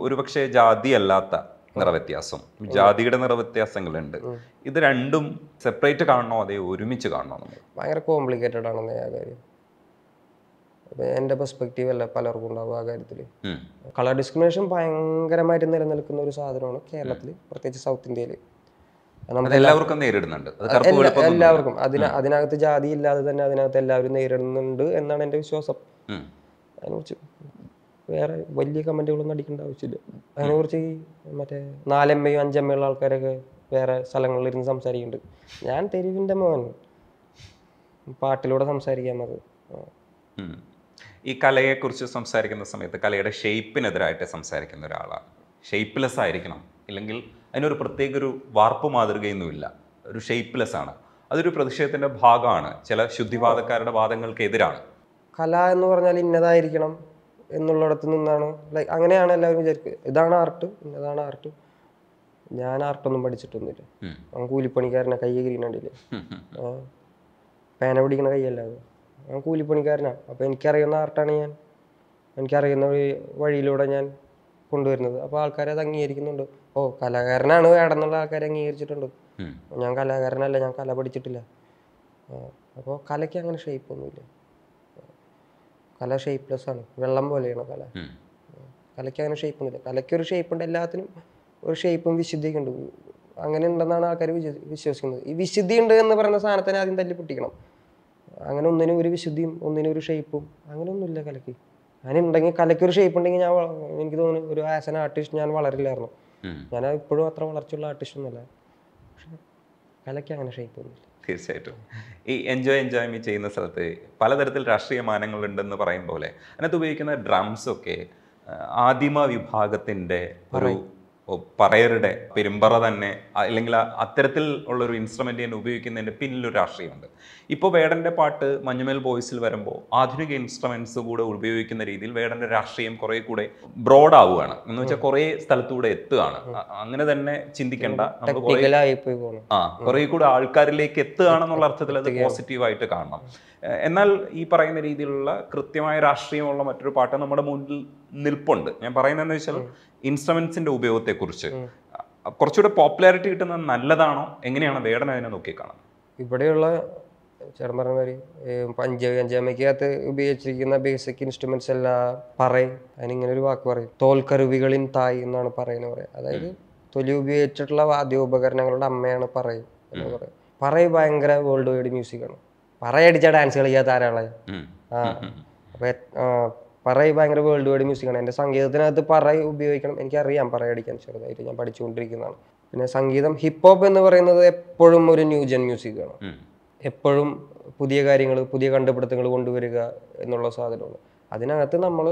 ഒരുപക്ഷെ ജാതി അല്ലാത്ത നിറവ്യത്യാസം ജാതിയുടെ നിറവ്യത്യാസങ്ങളുണ്ട് ഇത് രണ്ടും സെപ്പറേറ്റ് കാണണോ അതേ ഒരുമിച്ച് കാണണോ ഭയങ്കര കോംപ്ലിക്കേറ്റഡ് ആണെന്ന് ഞാൻ കാര്യം എൻ്റെ പെർസ്പെക്റ്റീവ് അല്ല പലർക്കും ഉണ്ടാവും ആ കാര്യത്തിൽ കളർ ഡിസ്ക്രിമിനേഷൻ ഭയങ്കരമായിട്ട് നിലനിൽക്കുന്ന ഒരു സാധനമാണ് കേരളത്തിൽ പ്രത്യേകിച്ച് സൗത്ത് ഇന്ത്യയിൽ എല്ലാവർക്കും നേരിടുന്നുണ്ട് എല്ലാവർക്കും അതിന് അതിനകത്ത് ജാതി ഇല്ലാതെ തന്നെ അതിനകത്ത് എല്ലാവരും നേരിടുന്നുണ്ട് എന്നാണ് എൻ്റെ വിശ്വാസം അതിനെക്കുറിച്ച് വേറെ വലിയ കമന്റുകളൊന്നും അടിക്കേണ്ട ആവശ്യമില്ല അതിനെക്കുറിച്ച് മറ്റേ നാലമ്മയും അഞ്ചമ്മയുള്ള ആൾക്കാരൊക്കെ വേറെ സ്ഥലങ്ങളിൽ ഇരുന്ന് സംസാരിക്കുന്നുണ്ട് ഞാൻ തെരുവിന്റെ മോൻ പാട്ടിലൂടെ സംസാരിക്കാൻ മതി ഈ കലയെക്കുറിച്ച് സംസാരിക്കുന്ന സമയത്ത് കലയുടെ ഷേപ്പിനെതിരായിട്ട് സംസാരിക്കുന്ന ഒരാളാണ് ഷേപ്പ്ലെസ് ആയിരിക്കണം ഇല്ലെങ്കിൽ അതിനൊരു പ്രത്യേക ഒരു വാർപ്പ് മാതൃകയൊന്നുമില്ല ഒരു ഷേപ്പ്ലെസ് ആണ് അതൊരു പ്രതിഷേധത്തിൻ്റെ ഭാഗമാണ് ചില ശുദ്ധിവാദക്കാരുടെ വാദങ്ങൾക്ക് എതിരാണ് കല എന്ന് പറഞ്ഞാൽ ഇന്നതായിരിക്കണം എന്നുള്ളിടത്ത് നിന്നാണ് ലൈക്ക് അങ്ങനെയാണ് എല്ലാവരും വിചാരിക്കുക ഇതാണ് ആർട്ട് ഇന്നതാണ് ആർട്ട് ഞാൻ ആർട്ടൊന്നും പഠിച്ചിട്ടൊന്നുമില്ല കൂലിപ്പണിക്കാരനെ കൈ കീറിയിട്ടുണ്ടില്ലേ പേന പിടിക്കണ കൈയല്ലാതെ ഞാൻ കൂലിപ്പണിക്കാരനാണ് അപ്പോൾ എനിക്കറിയുന്ന ആർട്ടാണ് ഞാൻ എനിക്കറിയുന്ന വഴിയിലൂടെ ഞാൻ കൊണ്ടുവരുന്നത് അപ്പോൾ ആൾക്കാരെ അത് അംഗീകരിക്കുന്നുണ്ട് ഓ കലാകാരനാണ് വേണമെന്നുള്ള ആൾക്കാരെ അംഗീകരിച്ചിട്ടുണ്ട് ഞാൻ കലാകാരനല്ല ഞാൻ കല പഠിച്ചിട്ടില്ല അപ്പോൾ കലയ്ക്ക് അങ്ങനെ ഷേപ്പ് ഒന്നുമില്ല കല ഷേപ്പ്ലെസ് ആണ് വെള്ളം പോലെയാണ് കല കലയ്ക്ക് അങ്ങനെ ഷേപ്പ് ഒന്നുമില്ല കലയ്ക്ക് ഒരു ഷേപ്പ് ഉണ്ട് എല്ലാത്തിനും ഒരു ഷേപ്പും വിശുദ്ധിയൊക്കെ ഉണ്ട് അങ്ങനെ ഉണ്ടെന്നാണ് ആൾക്കാർ വിശ്വസിക്കുന്നത് ഈ വിശുദ്ധി ഉണ്ട് എന്ന് പറയുന്ന സാധനത്തിന് ആദ്യം തല്ലി പൊട്ടിക്കണം അങ്ങനെ ഒന്നിനും ഒരു വിശുദ്ധിയും ഒന്നിനും ഒരു ഷേപ്പും അങ്ങനെ ഒന്നുമില്ല കലയ്ക്ക് അങ്ങനെ ഉണ്ടെങ്കിൽ കലയ്ക്ക് ഒരു ഷേപ്പ് ഉണ്ടെങ്കിൽ ഞാൻ എനിക്ക് തോന്നുന്നു ഒരു ആസ് എൻ ആർട്ടിസ്റ്റ് ഞാൻ വളരില്ലായിരുന്നു ഞാൻ ഇപ്പോഴും അത്ര വളർച്ചയുള്ള ആർട്ടിസ്റ്റ് ഒന്നുമല്ല പക്ഷെ കലയ്ക്ക് അങ്ങനെ ഷേപ്പ് ഒന്നുമില്ല തീർച്ചയായിട്ടും ഈ എൻജോയ് എൻജോയ് മീ ചെയ്യുന്ന സ്ഥലത്ത് പലതരത്തിൽ രാഷ്ട്രീയ മാനങ്ങളുണ്ടെന്ന് പറയും പോലെ അതിനകത്ത് ഉപയോഗിക്കുന്ന ഡ്രംസ് ഒക്കെ ആദിമ വിഭാഗത്തിന്റെ ഒരു പറയരുടെ പെരുമ്പറ തന്നെ അല്ലെങ്കിൽ അത്തരത്തിൽ ഉള്ളൊരു ഇൻസ്ട്രുമെൻ്റ് തന്നെ ഉപയോഗിക്കുന്നതിൻ്റെ പിന്നിലൊരു രാഷ്ട്രീയമുണ്ട് ഇപ്പോൾ വേടൻ്റെ പാട്ട് മഞ്ഞുമേൽ ബോയ്സിൽ വരുമ്പോൾ ആധുനിക ഇൻസ്ട്രുമെൻസ് കൂടെ ഉപയോഗിക്കുന്ന രീതിയിൽ വേടൻ്റെ രാഷ്ട്രീയം കുറേ കൂടെ ബ്രോഡ് ആവുകയാണ് എന്ന് വെച്ചാൽ കുറേ സ്ഥലത്തൂടെ എത്തുകയാണ് അങ്ങനെ തന്നെ ചിന്തിക്കേണ്ട നമ്മൾ ആ കുറേ കൂടെ ആൾക്കാരിലേക്ക് എത്തുകയാണെന്നുള്ള അർത്ഥത്തിൽ അത് പോസിറ്റീവായിട്ട് കാണണം എന്നാൽ ഈ പറയുന്ന രീതിയിലുള്ള കൃത്യമായ രാഷ്ട്രീയമുള്ള മറ്റൊരു പാട്ട് നമ്മുടെ മുന്നിൽ നിൽപ്പുണ്ട് ഞാൻ പറയുന്നതെന്ന് വെച്ചാൽ ഇൻസ്ട്രുമെന്റ്സിന്റെ ഉപയോഗത്തെക്കുറിച്ച് കുറച്ചുകൂടെ പോപ്പുലാരിറ്റി കിട്ടുന്നത് നല്ലതാണോ എങ്ങനെയാണ് വേടന അതിനെ നോക്കിക്കാണുന്നത് ഇവിടെയുള്ള ചേട്ടൻ പറഞ്ഞ മാതിരി പഞ്ച ഉപയോഗിച്ചിരിക്കുന്ന ബേസിക് ഇൻസ്ട്രുമെന്റ്സ് എല്ലാം പറയും അതിനിങ്ങനെ ഒരു വാക്ക് പറയും തോൽക്കരുവികളിൻ തായ് എന്നാണ് പറയുന്നത് പറയാം അതായത് തൊലി ഉപയോഗിച്ചിട്ടുള്ള വാദ്യോപകരണങ്ങളുടെ അമ്മയാണ് പറയും എന്ന് പറയും പറയ് ഭയങ്കര വേൾഡ് വൈഡ് മ്യൂസിക്കാണ് പറയടിച്ച ഡാൻസ് കളിക്കാത്ത താരാളെ പറയ ഭയങ്കര വേൾഡ് വൈഡ് മ്യൂസിക്കാണ് എൻ്റെ സംഗീതത്തിനകത്ത് പറ ഉപയോഗിക്കണം എനിക്കറിയാം പറയടിക്കാൻ ചെറുതായിട്ട് ഞാൻ പഠിച്ചുകൊണ്ടിരിക്കുന്നതാണ് പിന്നെ സംഗീതം ഹിപ് ഹോപ്പ് എന്ന് പറയുന്നത് എപ്പോഴും ഒരു ന്യൂജൻ മ്യൂസിക്കാണ് എപ്പോഴും പുതിയ കാര്യങ്ങൾ പുതിയ കണ്ടുപിടുത്തങ്ങൾ കൊണ്ടുവരിക എന്നുള്ള സാധനമാണ് അതിനകത്ത് നമ്മൾ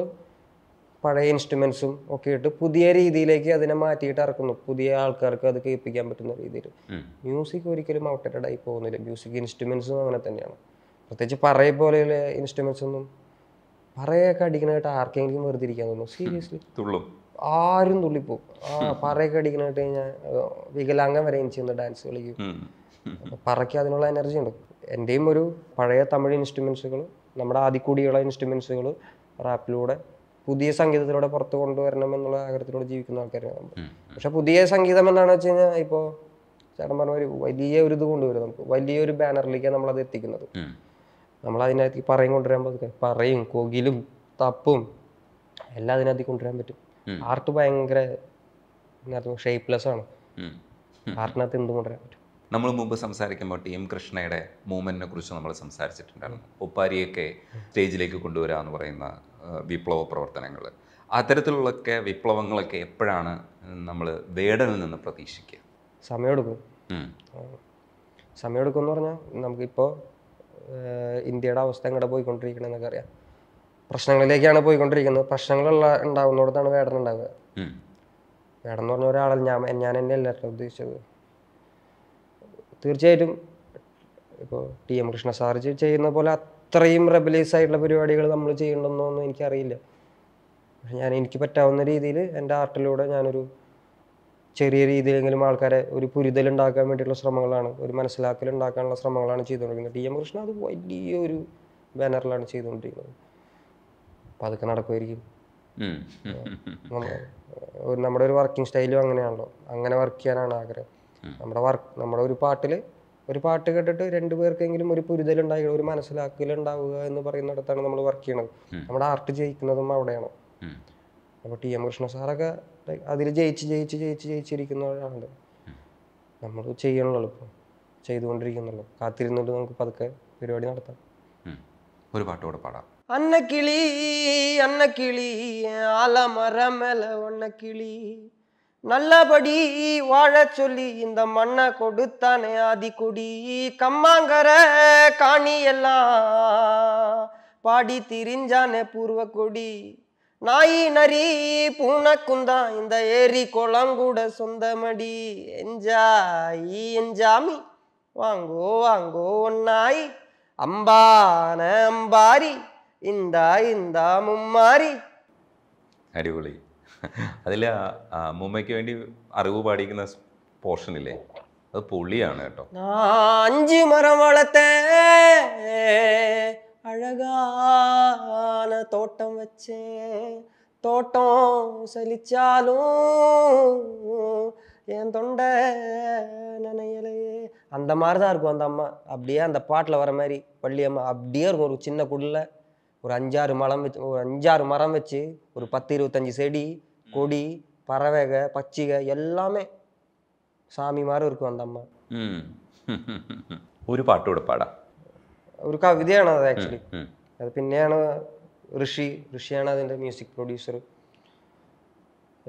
പഴയ ഇൻസ്ട്രുമെന്റ്സും ഒക്കെ ഇട്ട് പുതിയ രീതിയിലേക്ക് അതിനെ മാറ്റിയിട്ട് ഇറക്കുന്നു പുതിയ ആൾക്കാർക്ക് അത് കേൾപ്പിക്കാൻ പറ്റുന്ന രീതിയിൽ മ്യൂസിക് ഒരിക്കലും ഔട്ടേറ്റഡ് ആയി പോകുന്നില്ല മ്യൂസിക് ഇൻസ്ട്രുമെന്റ്സും അങ്ങനെ തന്നെയാണ് പ്രത്യേകിച്ച് പറയ പോലെയുള്ള ഇൻസ്ട്രുമെന്റ്സ് ഒന്നും പറയൊക്കെ അടിക്കണായിട്ട് ആർക്കെങ്കിലും വെറുതെ ഇരിക്കാൻ തോന്നുന്നു സീരിയസ്ലി തുള്ളും ആരും തുള്ളിപ്പോ ആ പറയൊക്കെ അടിക്കണായിട്ട് കഴിഞ്ഞാൽ വികലാംഗം വരെ ചെയ്യുന്ന ഡാൻസ് കളിക്കും പറയ്ക്ക് അതിനുള്ള എനർജി ഉണ്ട് എൻ്റെയും ഒരു പഴയ തമിഴ് ഇൻസ്ട്രുമെന്റ്സുകൾ നമ്മുടെ കൂടിയുള്ള ഇൻസ്ട്രുമെന്റ്സുകൾ റാപ്പിലൂടെ പുതിയ സംഗീതത്തിലൂടെ പുറത്ത് കൊണ്ടുവരണം എന്നുള്ള ആഗ്രഹത്തിലൂടെ ജീവിക്കുന്ന ആൾക്കാരാണ് പക്ഷെ പുതിയ സംഗീതം എന്താണെന്ന് വെച്ച് കഴിഞ്ഞാൽ ഇപ്പോൾ ചേട്ടൻ പറഞ്ഞ ഒരു വലിയ ഒരു ഇത് കൊണ്ടുവരും നമുക്ക് വലിയൊരു ബാനറിലേക്കാണ് നമ്മളത് എത്തിക്കുന്നത് നമ്മൾ അതിനകത്ത് പറയും കൊണ്ടുവരാൻ പറ്റും പറയും കൊകിലും തപ്പും എല്ലാം അതിനകത്ത് കൊണ്ടുവരാൻ പറ്റും ആർട്ട് ഭയങ്കര ഷേപ്പ്ലെസ് ആണ് ആർട്ടിനകത്ത് എന്ത് കൊണ്ടുവരാൻ പറ്റും നമ്മൾ മുമ്പ് സംസാരിക്കുമ്പോൾ ടി എം കൃഷ്ണയുടെ മൂവ്മെന്റിനെ കുറിച്ച് നമ്മൾ സംസാരിച്ചിട്ടുണ്ടായിരുന്നു ഒപ്പാരിയൊക്കെ സ്റ്റേജിലേക്ക് കൊണ്ടുവരിക പറയുന്ന വിപ്ലവ പ്രവർത്തനങ്ങൾ അത്തരത്തിലുള്ളൊക്കെ വിപ്ലവങ്ങളൊക്കെ എപ്പോഴാണ് നമ്മൾ വേടനിൽ നിന്ന് പ്രതീക്ഷിക്കുക സമയമെടുക്കും സമയമെടുക്കും എന്ന് പറഞ്ഞാൽ നമുക്കിപ്പോൾ ഇന്ത്യയുടെ അവസ്ഥ എങ്ങോട്ട് എന്നൊക്കെ അറിയാം പ്രശ്നങ്ങളിലേക്കാണ് പോയിക്കൊണ്ടിരിക്കുന്നത് പ്രശ്നങ്ങളുള്ള ഉണ്ടാകുന്നിടത്താണ് വേടൻ ഉണ്ടാവുക വേടൻ എന്ന് പറഞ്ഞ ഒരാളല്ല ഞാൻ ഞാൻ തന്നെ അല്ലല്ലോ ഉദ്ദേശിച്ചത് തീർച്ചയായിട്ടും ഇപ്പോൾ ടി എം കൃഷ്ണ സാർ ചെയ്യുന്ന പോലെ അത്രയും റെബലൈസ് ആയിട്ടുള്ള പരിപാടികൾ നമ്മൾ ചെയ്യണമെന്നൊന്നും എനിക്കറിയില്ല ഞാൻ എനിക്ക് പറ്റാവുന്ന രീതിയിൽ എൻ്റെ ആർട്ടിലൂടെ ഞാനൊരു ചെറിയ രീതിയിലെങ്കിലും ആൾക്കാരെ ഒരു പുരിതലുണ്ടാക്കാൻ വേണ്ടിയിട്ടുള്ള ശ്രമങ്ങളാണ് ഒരു മനസ്സിലാക്കൽ ഉണ്ടാക്കാനുള്ള ശ്രമങ്ങളാണ് ചെയ്തുകൊണ്ടിരിക്കുന്നത് ടി എം കൃഷ്ണ അത് വലിയൊരു ബാനറിലാണ് ചെയ്തുകൊണ്ടിരിക്കുന്നത് അപ്പം അതൊക്കെ നടക്കുമായിരിക്കും നമ്മുടെ ഒരു വർക്കിംഗ് സ്റ്റൈലും അങ്ങനെയാണല്ലോ അങ്ങനെ വർക്ക് ചെയ്യാനാണ് ആഗ്രഹം നമ്മുടെ വർക്ക് നമ്മുടെ ഒരു പാട്ടിൽ ഒരു പാട്ട് കേട്ടിട്ട് രണ്ടുപേർക്കെങ്കിലും ഒരു പുരിതലുണ്ടാകുക ഒരു മനസ്സിലാക്കലുണ്ടാവുക എന്ന് പറയുന്നിടത്താണ് നമ്മൾ വർക്ക് ചെയ്യണത് നമ്മുടെ ആർട്ട് ജയിക്കുന്നതും അവിടെയാണ് അപ്പോൾ ടി എം കൃഷ്ണ സാറൊക്കെ അതിൽ ജയിച്ച് ജയിച്ച് ജയിച്ച് ജയിച്ചിരിക്കുന്ന നമ്മൾ ചെയ്യണുള്ളൂ ഇപ്പോൾ ചെയ്തുകൊണ്ടിരിക്കുന്നുള്ളൂ കാത്തിരുന്നുണ്ട് നമുക്ക് പതുക്കെ പരിപാടി നടത്താം ഒരു പാട്ടോടെ പാടാം അന്നക്കിളി അന്നക്കിളി ആലമരമല ഒന്നക്കിളി நல்லபடி வாழ சொல்லி இந்த மண்ணை கொடுத்தானே ஆதிக்குடி கம்மாங்கர காணி எல்லாம் பாடி திரிஞ்சானே பூர்வ கொடி நாயி நரி பூனக்குந்தா இந்த ஏரி குளம் கூட சொந்தமடி எஞ்சாயி எஞ்சாமி வாங்கோ வாங்கோ ஒன்னாய் அம்பான அம்பாரி இந்தா இந்தா மும்மாரி அடிபொலி അതിൽ അമ്മൂമ്മയ്ക്ക് വേണ്ടി അറിവ് പാടിക്കുന്ന പോർഷനില്ലേ അത് പുള്ളിയാണ് കേട്ടോ അഞ്ചു മരം വളത്തെ അഴകാന തോട്ടം വെച്ച് തോട്ടം സലിച്ചാലും என் தொண்டை அந்த மாதிரி தான் இருக்கும் அந்த அம்மா அப்படியே அந்த பாட்டில் வர மாதிரி பள்ளியம்மா அப்படியே இருக்கும் ஒரு சின்ன குடில் ஒரு அஞ்சாறு மரம் வச்சு ஒரு அஞ்சாறு மரம் வச்சு ஒரு பத்து இருபத்தஞ்சி செடி கொடி பறவைக பச்சிகை எல்லாமே சாமி மாதிரி இருக்கும் அந்த அம்மா ഒരു പാട്ടുകൂടെ പാടാം ഒരു കവിതയാണ് അത് ആക്ച്വലി അത് പിന്നെയാണ് ഋഷി ഋഷിയാണ് അതിൻ്റെ മ്യൂസിക് പ്രൊഡ്യൂസർ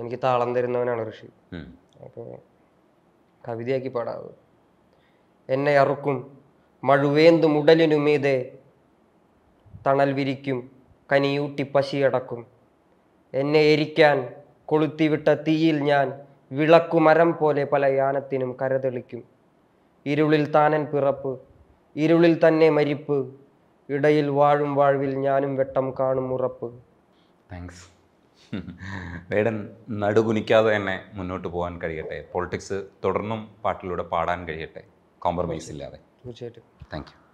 എനിക്ക് താളം തരുന്നവനാണ് ഋഷി അപ്പോൾ കവിതയാക്കി പാടാവ് എന്നെ അറുക്കും മഴുവേന്തു മുടലിനുമീതെ തണൽ വിരിക്കും കനിയൂട്ടി പശിയടക്കും എന്നെ എരിക്കാൻ കൊളുത്തിവിട്ട തീയിൽ ഞാൻ വിളക്കുമരം പോലെ പല യാനത്തിനും കരതെളിക്കും ഇരുളിൽ താനൻ പിറപ്പ് ഇരുളിൽ തന്നെ മരിപ്പ് ഇടയിൽ വാഴും വാഴ്വിൽ ഞാനും വെട്ടം കാണും ഉറപ്പ് താങ്ക്സ് [laughs] വേടൻ നടുകുനിക്കാതെ തന്നെ മുന്നോട്ട് പോകാൻ കഴിയട്ടെ പൊളിറ്റിക്സ് തുടർന്നും പാട്ടിലൂടെ പാടാൻ കഴിയട്ടെ കോംപ്രമൈസ് ഇല്ലാതെ തീർച്ചയായിട്ടും താങ്ക് യു